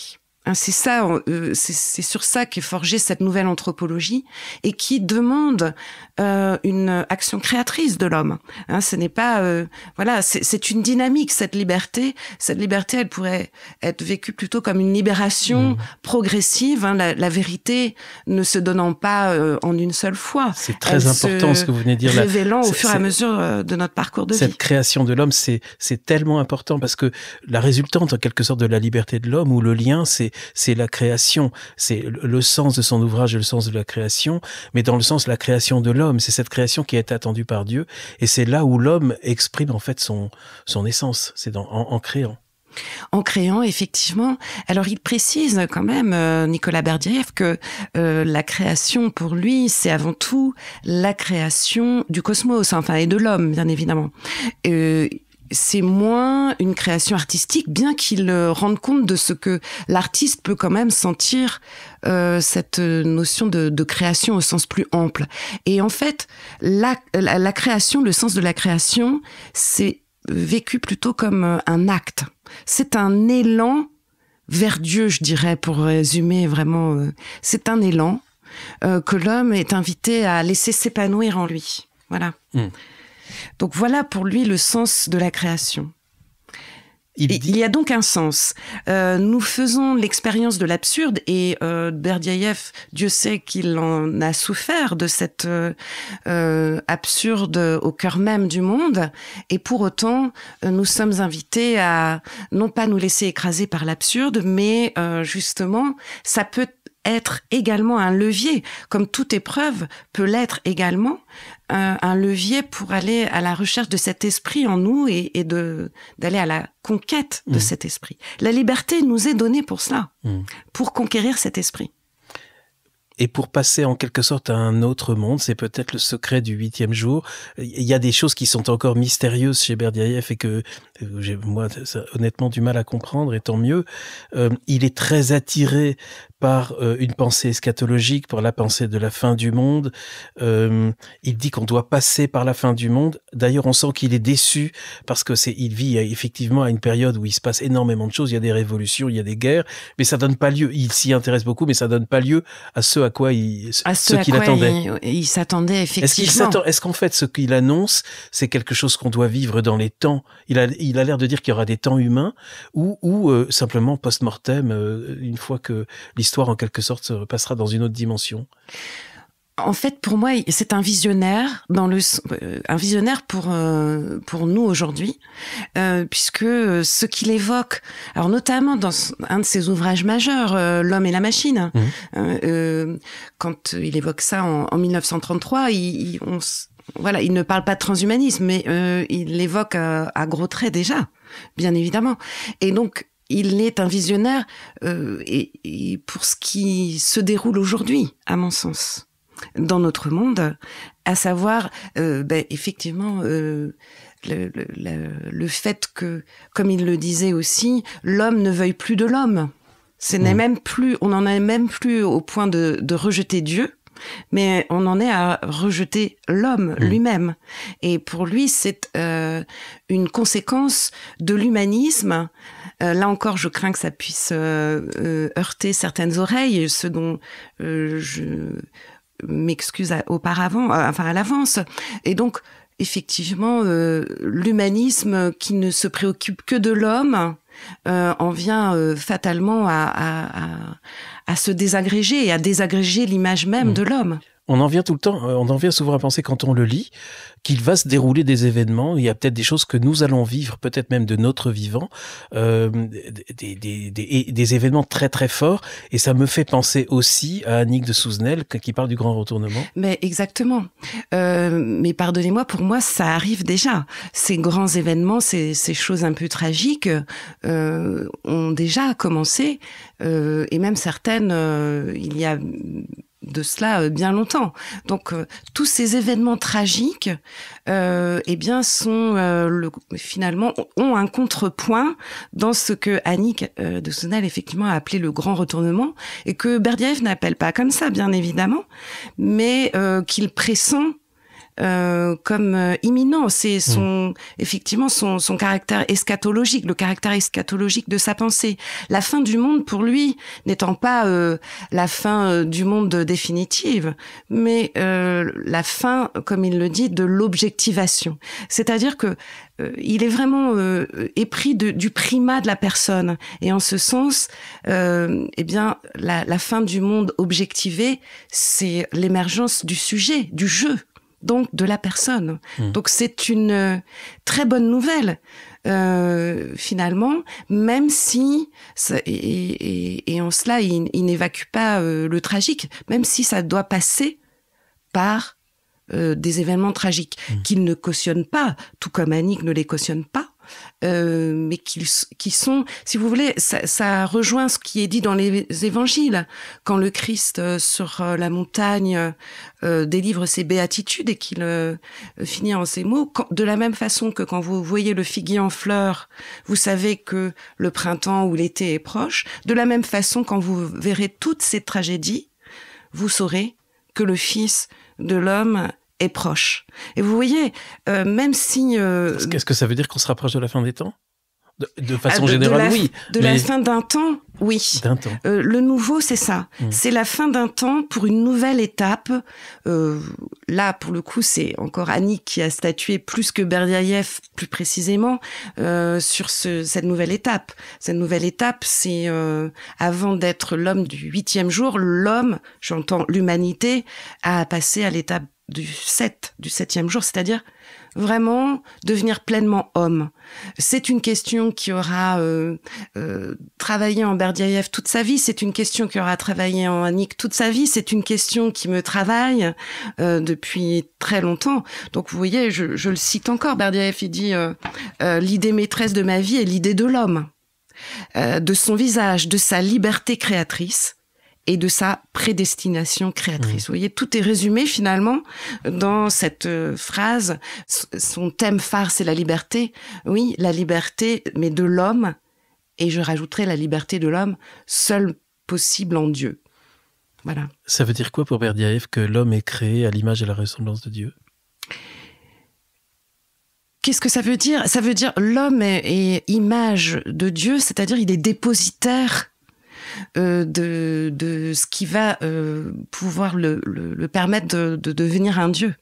Hein, c'est ça, euh, c'est sur ça qu'est forgée cette nouvelle anthropologie et qui demande euh, une action créatrice de l'homme. Hein, ce n'est pas, euh, voilà, c'est une dynamique cette liberté. Cette liberté, elle pourrait être vécue plutôt comme une libération mm. progressive. Hein, la, vérité ne se donnant pas en une seule fois. C'est très important ce que vous venez de dire là. Révélant au fur et à mesure de notre parcours de cette vie. Cette création de l'homme, c'est c'est tellement important parce que la résultante en quelque sorte de la liberté de l'homme ou le lien, c'est c'est la création, c'est le sens de son ouvrage et le sens de la création, mais dans le sens de la création de l'homme, c'est cette création qui est attendue par Dieu, et c'est là où l'homme exprime en fait son, son essence, c'est en, créant. En créant, effectivement. Alors, il précise quand même, euh, Nicolas Berdiev, que euh, la création, pour lui, c'est avant tout la création du cosmos, enfin, et de l'homme, bien évidemment. Euh, c'est moins une création artistique, bien qu'il euh, rende compte de ce que l'artiste peut quand même sentir euh, cette euh, notion de, création au sens plus ample. Et en fait, la, création, le sens de la création, c'est vécu plutôt comme un acte. C'est un élan vers Dieu, je dirais, pour résumer vraiment. c'est un élan que l'homme est invité à laisser s'épanouir en lui. Voilà. Mmh. Donc voilà pour lui le sens de la création. Il, y a donc un sens. Euh, nous faisons l'expérience de l'absurde et euh, Dieu sait qu'il en a souffert de cette euh, euh, absurde au cœur même du monde. Et pour autant, nous sommes invités à non pas nous laisser écraser par l'absurde, mais justement, ça peut être également un levier, comme toute épreuve peut l'être également, un, levier pour aller à la recherche de cet esprit en nous et, de d'aller à la conquête de mmh. cet esprit. La liberté nous est donnée pour cela, mmh. pour conquérir cet esprit. Et pour passer en quelque sorte à un autre monde, c'est peut-être le secret du huitième jour. Il y a des choses qui sont encore mystérieuses chez Berdyaev et que j'ai moi honnêtement du mal à comprendre, et tant mieux. Euh, il est très attiré par euh, une pensée eschatologique, par la pensée de la fin du monde. Euh, il dit qu'on doit passer par la fin du monde. D'ailleurs, on sent qu'il est déçu parce que c'est, il vit effectivement à une période où il se passe énormément de choses. Il y a des révolutions, il y a des guerres, mais ça donne pas lieu. Il s'y intéresse beaucoup, mais ça donne pas lieu à ce à quoi il, à ce, qu'il attendait. Il, s'attendait effectivement. Est-ce, est-ce qu'en fait, ce qu'il annonce, c'est quelque chose qu'on doit vivre dans les temps. Il a, il a l'air de dire qu'il y aura des temps humains ou, euh, simplement post-mortem, euh, une fois que l'histoire, en quelque sorte, passera dans une autre dimension en fait, pour moi, c'est un visionnaire dans le euh, un visionnaire pour pour nous aujourd'hui, puisque ce qu'il évoque, alors notamment dans un de ses ouvrages majeurs, L'homme et la machine, mmh. hein, quand il évoque ça en, 1933, il, il, voilà, il ne parle pas de transhumanisme, mais euh, il l'évoque euh, à, gros traits déjà, bien évidemment. Et donc, il est un visionnaire euh, et, pour ce qui se déroule aujourd'hui, à mon sens, dans notre monde, à savoir, ben, effectivement, le, fait que, comme il le disait aussi, l'homme ne veuille plus de l'homme. Ce n'est mmh. même plus, on n'en est même plus au point de rejeter Dieu, mais on en est à rejeter l'homme mmh. lui-même. Et pour lui, c'est euh, une conséquence de l'humanisme. Euh, là encore, je crains que ça puisse euh, heurter certaines oreilles, ce dont je m'excuse auparavant, enfin à l'avance. Et donc, effectivement, l'humanisme qui ne se préoccupe que de l'homme on euh, vient euh, fatalement à, se désagréger et à désagréger l'image même mm. de l'homme on en vient tout le temps, euh, on en vient souvent à penser quand on le lit qu'il va se dérouler des événements. Il y a peut-être des choses que nous allons vivre, peut-être même de notre vivant, euh, des, événements très très forts. Et ça me fait penser aussi à Annick de Souzenel qui parle du grand retournement. Mais exactement. Euh, mais pardonnez-moi, pour moi, ça arrive déjà. Ces grands événements, ces, choses un peu tragiques euh, ont déjà commencé, et même certaines, il y a de cela euh, bien longtemps. Donc euh, tous ces événements tragiques, euh, eh bien, sont euh, finalement ont un contrepoint dans ce que Annick de Sonal effectivement a appelé le grand retournement et que Berdiev n'appelle pas comme ça, bien évidemment, mais qu'il pressent euh, comme euh, imminent. C'est mm. son, effectivement, son, son caractère eschatologique, le caractère eschatologique de sa pensée. La fin du monde pour lui n'étant pas euh, la fin du monde définitive, mais la fin, comme il le dit, de l'objectivation. C'est-à-dire que il est vraiment épris de, du primat de la personne. Et en ce sens, eh bien, la, la fin du monde objectivé, c'est l'émergence du sujet, du jeu donc de la personne. Hmm. Donc c'est une euh, très bonne nouvelle. Euh, finalement, même si, et, en cela, il, n'évacue pas euh, le tragique, même si ça doit passer par des événements tragiques, hmm. qu'il ne cautionne pas, tout comme Annick ne les cautionne pas, euh, mais qui, sont, si vous voulez, ça, rejoint ce qui est dit dans les évangiles, quand le Christ euh, sur euh, la montagne délivre ses béatitudes et qu'il finit en ces mots, de la même façon que quand vous voyez le figuier en fleurs, vous savez que le printemps ou l'été est proche, de la même façon quand vous verrez toutes ces tragédies, vous saurez que le Fils de l'homme est proche. Et vous voyez, euh, même si... Euh, Qu'est-ce que ça veut dire qu'on se rapproche de la fin des temps de, ah, façon générale, oui. De la fin d'un temps, oui. Temps. Euh, le nouveau, c'est ça. Mmh. C'est la fin d'un temps pour une nouvelle étape. Euh, là, pour le coup, c'est encore Annie qui a statué plus que Berdiaïev, plus précisément, euh, sur ce, cette nouvelle étape. Cette nouvelle étape, c'est euh, avant d'être l'homme du huitième jour, l'homme, j'entends l'humanité, a passé à l'étape du 7, du septième jour, c'est-à-dire vraiment devenir pleinement homme. C'est une question qui aura euh, euh, travaillé en Berdyaev toute sa vie, c'est une question qui aura travaillé en Annick toute sa vie, c'est une question qui me travaille euh, depuis très longtemps. Donc vous voyez, je, le cite encore, Berdyaev, il dit L'idée maîtresse de ma vie est l'idée de l'homme, de son visage, de sa liberté créatrice, et de sa prédestination créatrice. Mmh. Vous voyez, tout est résumé finalement dans cette euh, phrase. Son thème phare, c'est la liberté. Oui, la liberté, mais de l'homme. Et je rajouterai la liberté de l'homme, seule possible en Dieu. Voilà. Ça veut dire quoi pour Berdiaev que l'homme est créé à l'image et à la ressemblance de Dieu Qu'est-ce que ça veut dire Ça veut dire l'homme est, est, image de Dieu, c'est-à-dire il est dépositaire euh, de, de, ce qui va euh, pouvoir le, permettre de, devenir un dieu.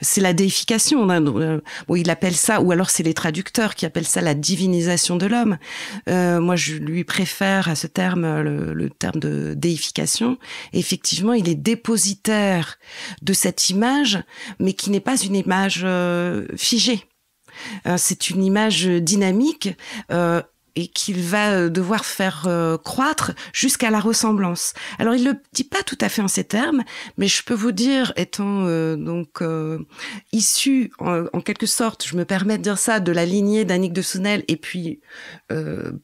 C'est la déification. Hein, euh, bon, il appelle ça, ou alors c'est les traducteurs qui appellent ça la divinisation de l'homme. moi, je lui préfère à ce terme le, terme de déification. effectivement, il est dépositaire de cette image, mais qui n'est pas une image figée. C'est une image dynamique euh, et qu'il va euh, devoir faire euh, croître jusqu'à la ressemblance. Alors il le dit pas tout à fait en ces termes, mais je peux vous dire, étant euh, donc issu en, quelque sorte, je me permets de dire ça, de la lignée d'Annick de Sounel, et puis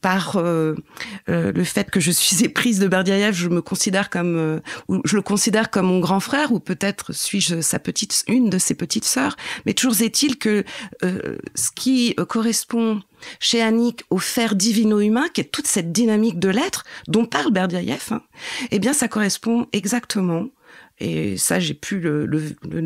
par le fait que je suis éprise de Bardiayev, je me considère comme, je le considère comme mon grand frère, ou peut-être suis-je sa petite, une de ses petites sœurs. Mais toujours est-il que ce qui correspond chez Annick au faire divino-humain, qui est toute cette dynamique de l'être dont parle Berdyaev, hein, eh bien, ça correspond exactement et ça, j'ai pu le,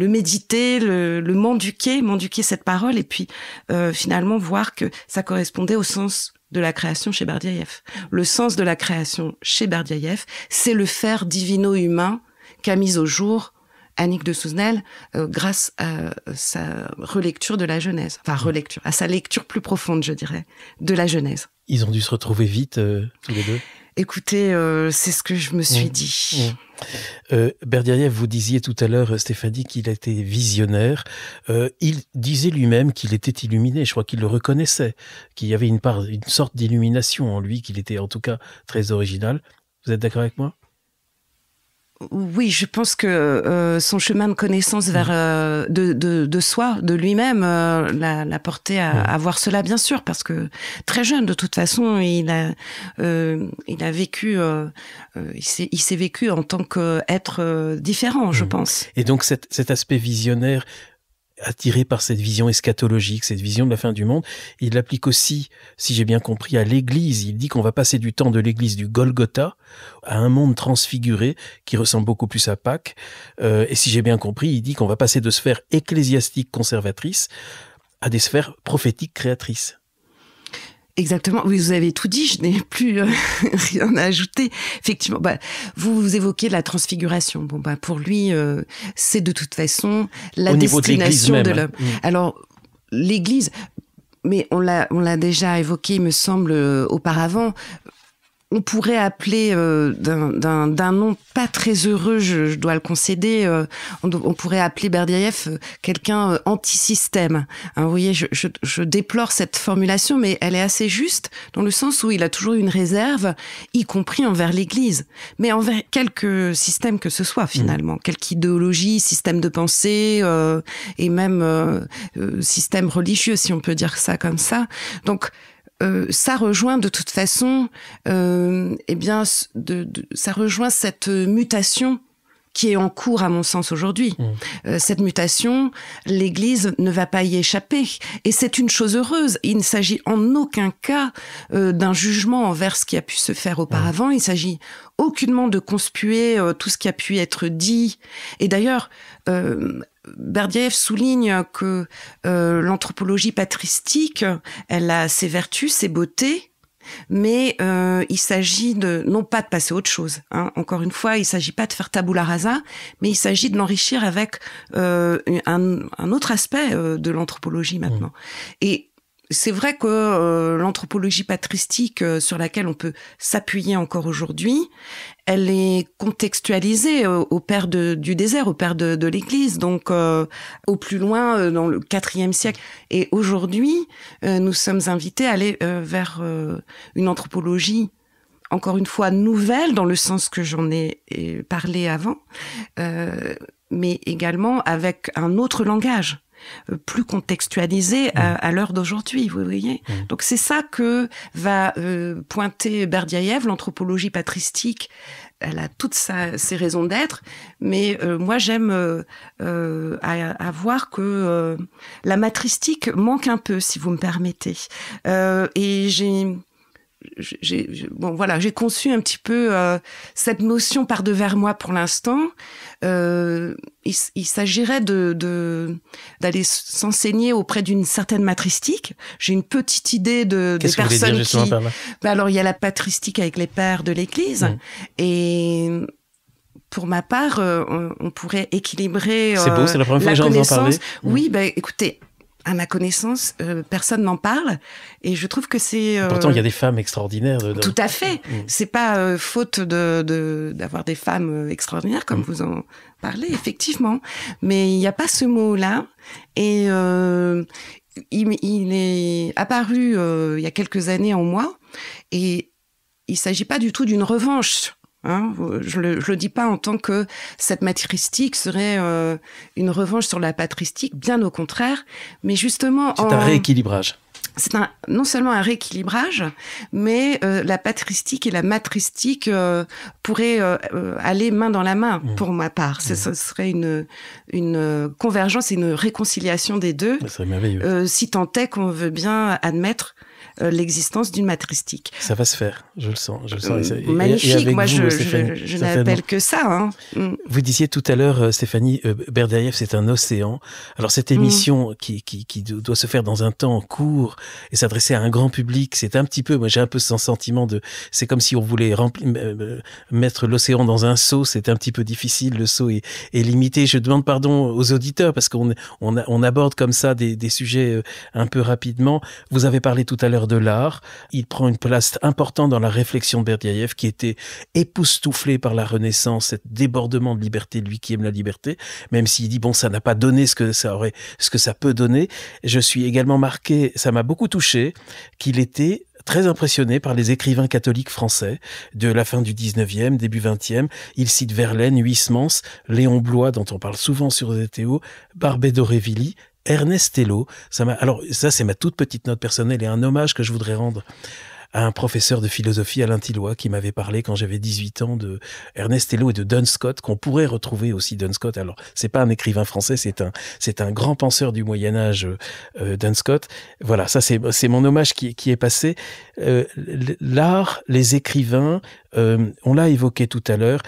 méditer, le, le, menduquer, menduquer cette parole, et puis euh, finalement voir que ça correspondait au sens de la création chez Berdyaev. Le sens de la création chez Berdyaev, c'est le faire divino-humain qu'a mis au jour Annick de Souzenel euh, grâce à euh, sa relecture de la Genèse. Enfin, relecture, à sa lecture plus profonde, je dirais, de la Genèse. Ils ont dû se retrouver vite, euh, tous les deux Écoutez, c'est ce que je me suis mm. dit. Mm. Berdieriev, vous disiez tout à l'heure, Stéphanie, qu'il était visionnaire. il disait lui-même qu'il était illuminé. Je crois qu'il le reconnaissait, qu'il y avait une part, une sorte d'illumination en lui, qu'il était en tout cas très original. Vous êtes d'accord avec moi oui, je pense que euh, son chemin de connaissance vers euh, de, de, de, soi, de lui-même, euh, l'a, l'a porté à, voir cela, bien sûr, parce que très jeune, de toute façon, il a il a vécu, il s'est, il s'est vécu en tant qu'être différent, je mmh. pense. Et donc cet, cet aspect visionnaire attiré par cette vision eschatologique, cette vision de la fin du monde. Il l'applique aussi, si j'ai bien compris, à l'Église. Il dit qu'on va passer du temps de l'Église du Golgotha à un monde transfiguré qui ressemble beaucoup plus à Pâques. Euh, et si j'ai bien compris, il dit qu'on va passer de sphères ecclésiastiques conservatrices à des sphères prophétiques créatrices. Exactement. Oui, vous avez tout dit. Je n'ai plus euh, <laughs> rien à ajouter. Effectivement, bah, vous, évoquez la transfiguration. Bon, bah, pour lui, euh, c'est de toute façon la destination de, hein. l'homme. Mm. Alors, l'Église, mais on l'a, on l'a déjà évoqué, me semble, euh, auparavant on pourrait appeler euh, d'un nom pas très heureux, je, dois le concéder, euh, on, pourrait appeler Berdyaev euh, quelqu'un anti-système. Hein, vous voyez, je, déplore cette formulation, mais elle est assez juste dans le sens où il a toujours une réserve, y compris envers l'Église, mais envers quelque système que ce soit finalement, mmh. quelque idéologie, système de pensée et même système religieux, si on peut dire ça comme ça. Donc, euh, ça rejoint de toute façon, euh, eh bien, de, ça rejoint cette mutation qui est en cours à mon sens aujourd'hui. Mmh. Euh, cette mutation, l'Église ne va pas y échapper. Et c'est une chose heureuse. Il ne s'agit en aucun cas euh, d'un jugement envers ce qui a pu se faire auparavant. Mmh. Il s'agit aucunement de conspuer tout ce qui a pu être dit. Et d'ailleurs, Berdiev souligne que euh, l'anthropologie patristique, elle a ses vertus, ses beautés, mais euh, il s'agit de non pas de passer autre chose. Hein. Encore une fois, il s'agit pas de faire tabou la rasa, mais il s'agit de l'enrichir avec euh, un, autre aspect euh, de l'anthropologie maintenant. Mmh. Et c'est vrai que euh, l'anthropologie patristique euh, sur laquelle on peut s'appuyer encore aujourd'hui, elle est contextualisée euh, au père du désert, au père de, de l'Église, donc au plus loin dans le IVe siècle. Et aujourd'hui, nous sommes invités à aller vers une anthropologie encore une fois nouvelle dans le sens que j'en ai parlé avant, mais également avec un autre langage euh, plus contextualisée mm. à, l'heure d'aujourd'hui, vous voyez. Mm. Donc c'est ça que va euh, pointer Berdiaïev, l'anthropologie patristique. Elle a toutes ses raisons d'être, mais euh, moi j'aime euh, à, voir que la matristique manque un peu, si vous me permettez. et j'ai j'ai bon voilà, j'ai conçu un petit peu euh, cette notion par devers moi pour l'instant. Euh, il, s'agirait de d'aller s'enseigner auprès d'une certaine matristique. J'ai une petite idée de des personnes que vous dire, qui. Ben alors il y a la patristique avec les pères de l'Église mmh. et pour ma part, euh, on, pourrait équilibrer. c'est beau, c'est la première fois que j'entends parler. Mmh. Oui, ben écoutez, à ma connaissance, euh, personne n'en parle. Et je trouve que c'est. Euh, Pourtant, il y a des femmes extraordinaires. Tout à fait. Mm. C'est pas euh, faute de d'avoir des femmes extraordinaires, comme mm. vous en parlez, effectivement. Mais il n'y a pas ce mot-là. Et il, il, est apparu il y a quelques années en moi. Et il ne s'agit pas du tout d'une revanche Hein, je ne le, dis pas en tant que cette matristique serait euh, une revanche sur la patristique, bien au contraire, mais justement... C'est un rééquilibrage. C'est non seulement un rééquilibrage, mais euh, la patristique et la matristique euh, pourraient aller main dans la main, mmh. pour ma part. Mmh. Ce serait une, une convergence et une réconciliation des deux, si tant est qu'on veut bien admettre euh, l'existence d'une matristique. Ça va se faire, je le sens. Je magnifique, moi je, je, n'appelle que ça. Hein. Mm. Vous disiez tout à l'heure, euh, Stéphanie, euh, Berdaïev, c'est un océan. Alors cette mm. émission qui, qui, doit se faire dans un temps court et s'adresser à un grand public, c'est un petit peu, moi j'ai un peu ce sentiment de, c'est comme si on voulait remplir, mettre l'océan dans un seau, c'est un petit peu difficile, le seau est, limité. Je demande pardon aux auditeurs parce qu'on on aborde comme ça des, des sujets un peu rapidement. Vous avez parlé tout à l'heure de l'art. Il prend une place importante dans la réflexion de Berdyaev, qui était époustouflé par la Renaissance, cet débordement de liberté, lui qui aime la liberté, même s'il dit, bon, ça n'a pas donné ce que ça aurait, ce que ça peut donner. Je suis également marqué, ça m'a beaucoup touché, qu'il était très impressionné par les écrivains catholiques français de la fin du 19e, début 20e. Il cite Verlaine, Huysmans, Léon Blois, dont on parle souvent sur ZTO, Barbé d'Aurevilly, Ernest Ça m'a, alors ça, c'est ma toute petite note personnelle et un hommage que je voudrais rendre à un professeur de philosophie, Alain Tillois, qui m'avait parlé quand j'avais 18 ans de Ernest et de Don Scott, qu'on pourrait retrouver aussi Don Scott. Alors, c'est pas un écrivain français, c'est un, c'est un grand penseur du Moyen-Âge, euh, Voilà, ça, c'est, c'est mon hommage qui, qui est passé. Euh, l'art, les écrivains, euh, on l'a évoqué tout à l'heure,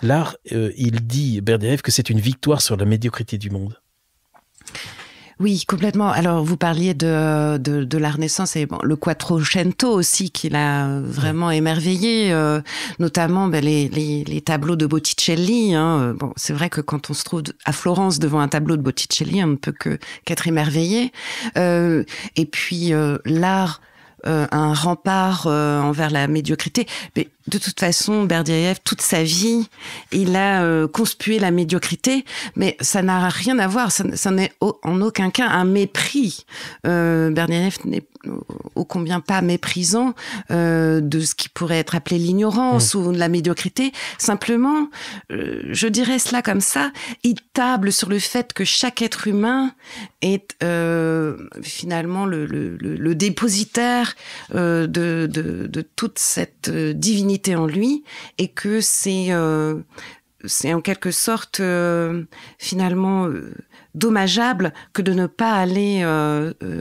l'art, euh, il dit, Berderev, que c'est une victoire sur la médiocrité du monde. Oui, complètement. Alors, vous parliez de, de, de la Renaissance et le Quattrocento aussi, qui l'a vraiment émerveillé, euh, notamment ben, les, tableaux de Botticelli. Hein. Bon, c'est vrai que quand on se trouve à Florence devant un tableau de Botticelli, on ne peut que qu'être émerveillé. Euh, et puis, euh, l'art... un rempart envers la médiocrité de toute façon, berdiev toute sa vie, il a euh, conspué la médiocrité, mais ça n'a rien à voir, ça, n'est en aucun cas un mépris. Euh, n'est ô combien pas méprisant euh, de ce qui pourrait être appelé l'ignorance mmh. ou de la médiocrité. Simplement, euh, je dirais cela comme ça, il table sur le fait que chaque être humain est finalement le, dépositaire de toute cette divinité en lui et que c'est euh, c'est en quelque sorte euh, finalement euh, dommageable que de ne pas aller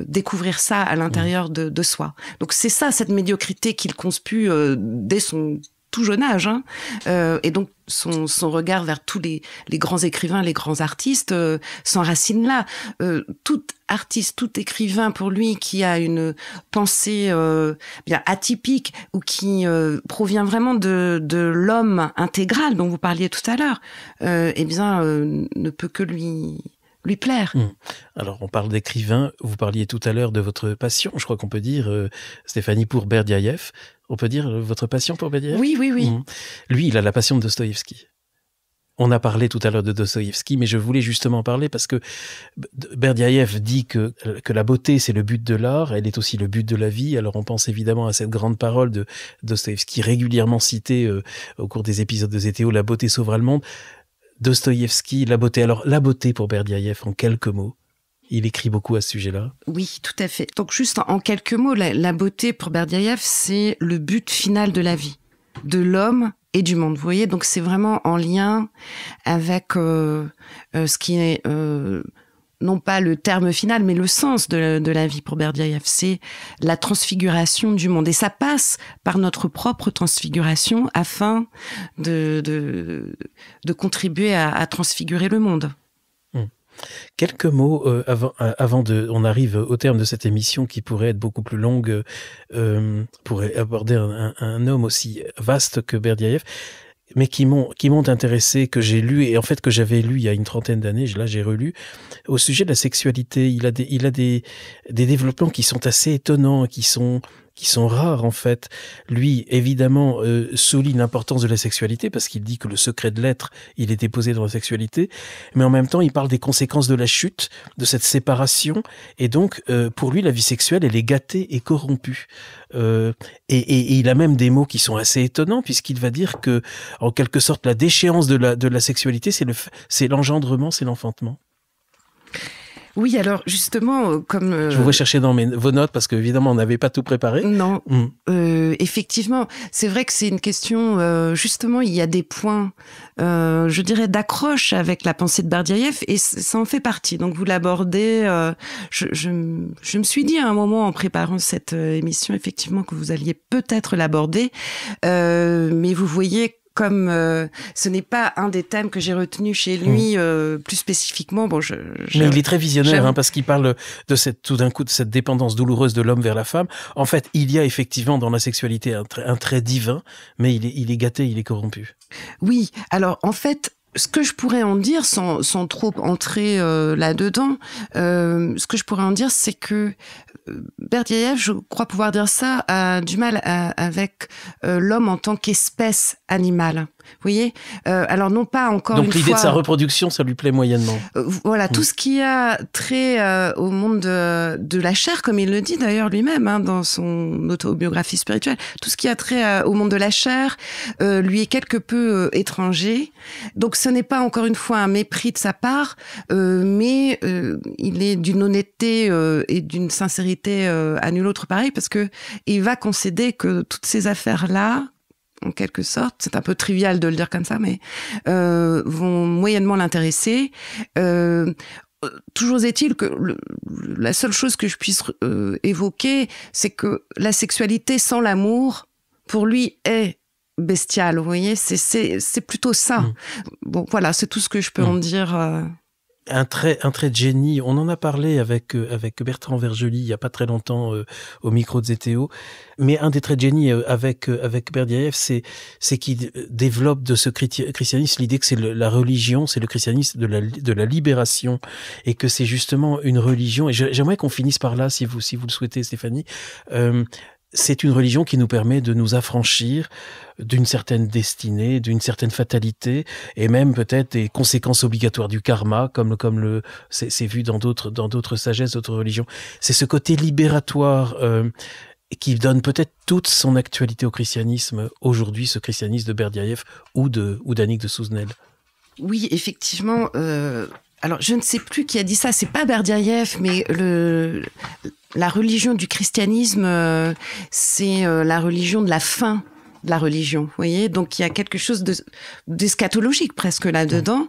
découvrir ça à l'intérieur de, soi. Donc c'est ça cette médiocrité qu'il conspue dès son tout jeune âge. Hein. et donc son, regard vers tous les, grands écrivains, les grands artistes euh, s'enracine là. Euh, tout artiste, tout écrivain pour lui qui a une pensée euh, bien atypique ou qui provient vraiment de, l'homme intégral dont vous parliez tout à l'heure, eh bien ne peut que lui plaire. Mmh. Alors, on parle d'écrivain. Vous parliez tout à l'heure de votre passion, je crois qu'on peut dire, Stéphanie pour on peut dire votre passion pour Bédière Oui, oui, oui. Mhm. Lui, il a la passion de Dostoïevski. On a parlé tout à l'heure de Dostoïevski, mais je voulais justement parler parce que Berdiaïev dit que, euh, que la beauté, c'est le but de l'art, elle est aussi le but de la vie. Alors on pense évidemment à cette grande parole de Dostoïevski, régulièrement citée euh, au cours des épisodes de Zétéo, La beauté sauvera le monde. Dostoïevski, la beauté. Alors la beauté pour Berdiaïev, en quelques mots. Il écrit beaucoup à ce sujet-là. Oui, tout à fait. Donc juste en quelques mots, la, beauté pour Berdiaïev, c'est le but final de la vie, de l'homme et du monde. Vous voyez, donc c'est vraiment en lien avec euh, euh, ce qui est euh, non pas le terme final, mais le sens de, la vie pour Berdiaev, c'est la transfiguration du monde. Et ça passe par notre propre transfiguration afin de, contribuer à transfigurer le monde. Quelques mots euh, avant, euh, avant de, on arrive au terme de cette émission qui pourrait être beaucoup plus longue, euh, pourrait aborder un, homme aussi vaste que Berdiaev, mais qui m'ont qui m'ont intéressé, que j'ai lu et en fait que j'avais lu il y a une trentaine d'années. Là, j'ai relu au sujet de la sexualité. Il a des il a des des développements qui sont assez étonnants, qui sont qui sont rares en fait. Lui, évidemment, euh, souligne l'importance de la sexualité parce qu'il dit que le secret de l'être, il est déposé dans la sexualité, mais en même temps, il parle des conséquences de la chute, de cette séparation, et donc euh, pour lui, la vie sexuelle, elle est gâtée et corrompue. Euh, et, il a même des mots qui sont assez étonnants puisqu'il va dire que, en quelque sorte, la déchéance de la, de la sexualité, c'est l'engendrement, c'est l'enfantement. Oui, alors justement, euh, comme... Euh, je vous recherchais dans mes, vos notes parce qu'évidemment, on n'avait pas tout préparé. Non, mm. euh, effectivement, c'est vrai que c'est une question, euh, justement, il y a des points, je dirais, d'accroche avec la pensée de Bardiev et ça en fait partie. Donc vous l'abordez, je, je, je, me suis dit à un moment en préparant cette émission, effectivement, que vous alliez peut-être l'aborder, mais vous voyez comme euh, ce n'est pas un des thèmes que j'ai retenu chez lui mmh. euh, plus spécifiquement, bon, mais il est très visionnaire hein, parce qu'il parle de cette tout d'un coup de cette dépendance douloureuse de l'homme vers la femme. En fait, il y a effectivement dans la sexualité un, trait divin, mais il est, gâté, il est corrompu. Oui, alors en fait, ce que je pourrais en dire, sans, trop entrer euh, là-dedans, ce que je pourrais en dire, c'est que Berdiev, je crois pouvoir dire ça, a du mal euh, avec euh, l'homme en tant qu'espèce animale. Vous voyez euh, Alors non pas encore Donc l'idée de sa reproduction, ça lui plaît moyennement. Euh, voilà, mm. tout ce qui a trait euh, au monde de, la chair, comme il le dit d'ailleurs lui-même hein, dans son autobiographie spirituelle, tout ce qui a trait au monde de la chair lui est quelque peu étranger. Donc ce n'est pas encore une fois un mépris de sa part, mais il est d'une honnêteté et d'une sincérité à nul autre pareil, parce que il va concéder que toutes ces affaires-là, en quelque sorte, c'est un peu trivial de le dire comme ça, mais euh, vont moyennement l'intéresser. Euh, toujours est-il que la seule chose que je puisse euh, évoquer, c'est que la sexualité sans l'amour, pour lui, est bestiale. Vous voyez, c'est plutôt ça. Mmh. Bon, voilà, c'est tout ce que je peux mmh. en dire. Euh un trait, un trait de génie. On en a parlé avec euh, avec Bertrand Vergely il y a pas très longtemps euh, au micro de ZTO. Mais un des traits de génie euh, avec avec Berdyaev, c'est c'est qu'il développe de ce christianisme l'idée que c'est la religion, c'est le christianisme de la de la libération et que c'est justement une religion. Et j'aimerais qu'on finisse par là, si vous si vous le souhaitez, Stéphanie c'est une religion qui nous permet de nous affranchir d'une certaine destinée, d'une certaine fatalité, et même peut-être des conséquences obligatoires du karma, comme comme le c'est vu dans d'autres dans d'autres sagesses, d'autres religions. C'est ce côté libératoire euh, qui donne peut-être toute son actualité au christianisme aujourd'hui, ce christianisme de Berdiaïev ou de ou de Souzenel. Oui, effectivement. Euh, alors, je ne sais plus qui a dit ça, c'est pas Berdiaïev, mais le, la religion du christianisme, euh, c'est euh, la religion de la fin de la religion, vous voyez. Donc il y a quelque chose de d'eschatologique presque là-dedans.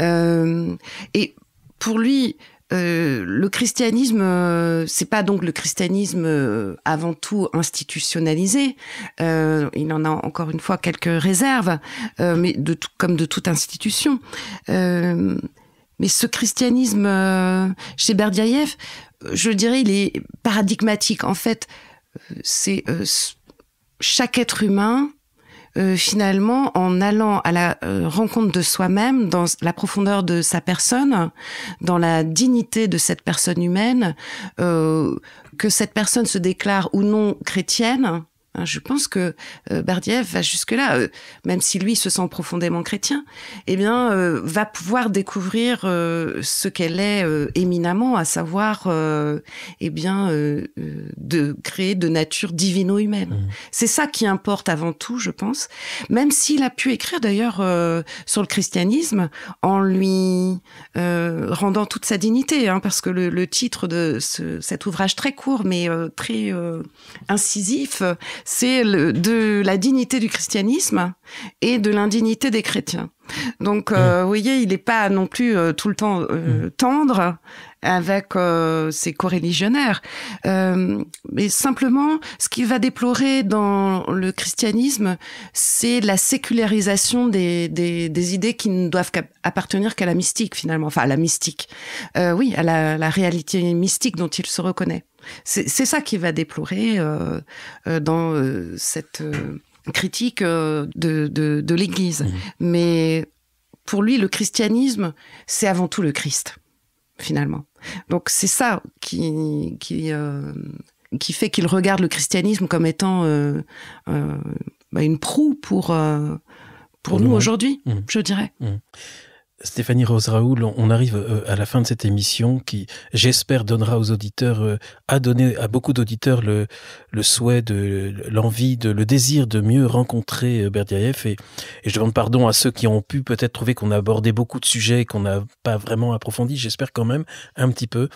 Euh, et pour lui, le christianisme, c'est pas donc le christianisme avant tout institutionnalisé. il en a encore une fois quelques réserves, mais de comme de toute institution. Mais ce christianisme euh, chez Berdiaïev, euh, je dirais, il est paradigmatique. En fait, euh, c'est chaque être humain, finalement, en allant à la rencontre de soi-même, dans la profondeur de sa personne, dans la dignité de cette personne humaine, que cette personne se déclare ou non chrétienne, Hein, je pense que euh, Bardiev va jusque-là, euh, même si lui se sent profondément chrétien, eh bien, euh, va pouvoir découvrir ce qu'elle est éminemment, à savoir, eh bien, de créer de nature divino-humaine. Mmh. C'est ça qui importe avant tout, je pense, même s'il a pu écrire d'ailleurs sur le christianisme en lui rendant toute sa dignité, hein, parce que le, titre de cet ouvrage très court, mais très incisif, c'est de la dignité du christianisme et de l'indignité des chrétiens. Donc, euh, mm. vous voyez, il n'est pas non plus euh, tout le temps euh, mm. tendre avec ses Euh, mais simplement, ce qu'il va déplorer dans le christianisme, c'est la sécularisation des, idées qui ne doivent qu appartenir qu'à la mystique, finalement. Enfin, à la mystique. oui, à la réalité mystique dont il se reconnaît. C'est ça qui va déplorer euh, euh, dans euh, cette critique de, l'Église. Mmh. Mais pour lui, le christianisme, c'est avant tout le Christ, finalement. Donc c'est ça qui, fait qu'il regarde le christianisme comme étant bah, une proue pour, pour, nous, hein. aujourd'hui, mmh. je dirais. Mmh. Stéphanie Rose Raoul, on arrive euh, à la fin de cette émission qui, j'espère, donnera aux auditeurs, a euh, donné à beaucoup d'auditeurs le, souhait, de, l'envie, de, le désir de mieux rencontrer euh, Berdiaïef. Et, je demande pardon à ceux qui ont pu peut-être trouver qu'on a abordé beaucoup de sujets qu'on n'a pas vraiment approfondi. J'espère quand même un petit peu.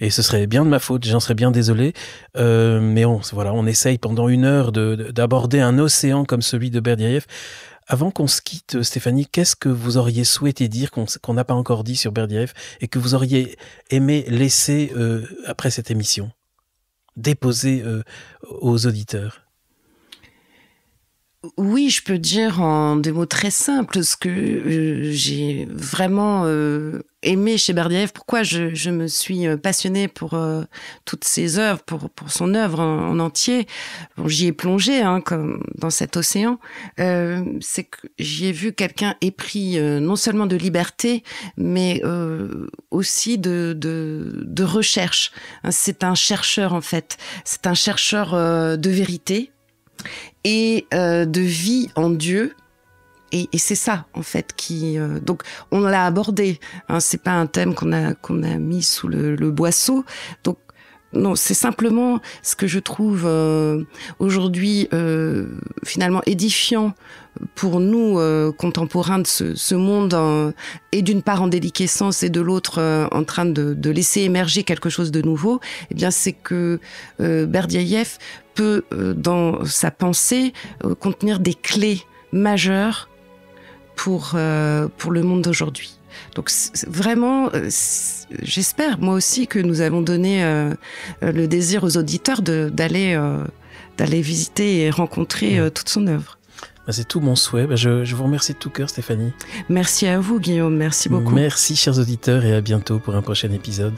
Et ce serait bien de ma faute, j'en serais bien désolé. mais on, voilà, on essaye pendant une heure d'aborder un océan comme celui de Berdiaïef. Avant qu'on se quitte, Stéphanie, qu'est-ce que vous auriez souhaité dire qu'on n'a pas encore dit sur Berdiev, et que vous auriez aimé laisser euh, après cette émission, déposer euh, aux auditeurs oui, je peux dire en des mots très simples ce que euh, j'ai vraiment euh, aimé chez Berdiev, pourquoi je, me suis euh, passionnée pour toutes ses œuvres, pour, pour son œuvre en, entier. j'y ai plongé hein, comme dans cet océan. C'est que j'y ai vu quelqu'un épris non seulement de liberté, mais aussi de, de recherche. Hein, c'est un chercheur en fait. C'est un chercheur de vérité et euh, de vie en Dieu. Et, c'est ça en fait qui euh, donc on l'a abordé. Hein, c'est pas un thème qu'on a qu'on a mis sous le, boisseau. Donc non, c'est simplement ce que je trouve euh, aujourd'hui finalement édifiant pour nous contemporains de ce, monde et d'une part en déliquescence et de l'autre en train de, de, laisser émerger quelque chose de nouveau. Eh bien, c'est que Berdyaev euh, dans sa pensée, euh, contenir des clés majeures pour, euh, pour le monde d'aujourd'hui. Donc vraiment, j'espère moi aussi que nous allons donné le désir aux auditeurs d'aller d'aller visiter et rencontrer toute son œuvre. Bah, c'est tout mon souhait. Bah, je, je vous remercie de tout cœur, Stéphanie. Merci à vous, Guillaume. Merci beaucoup. Merci, chers auditeurs, et à bientôt pour un prochain épisode.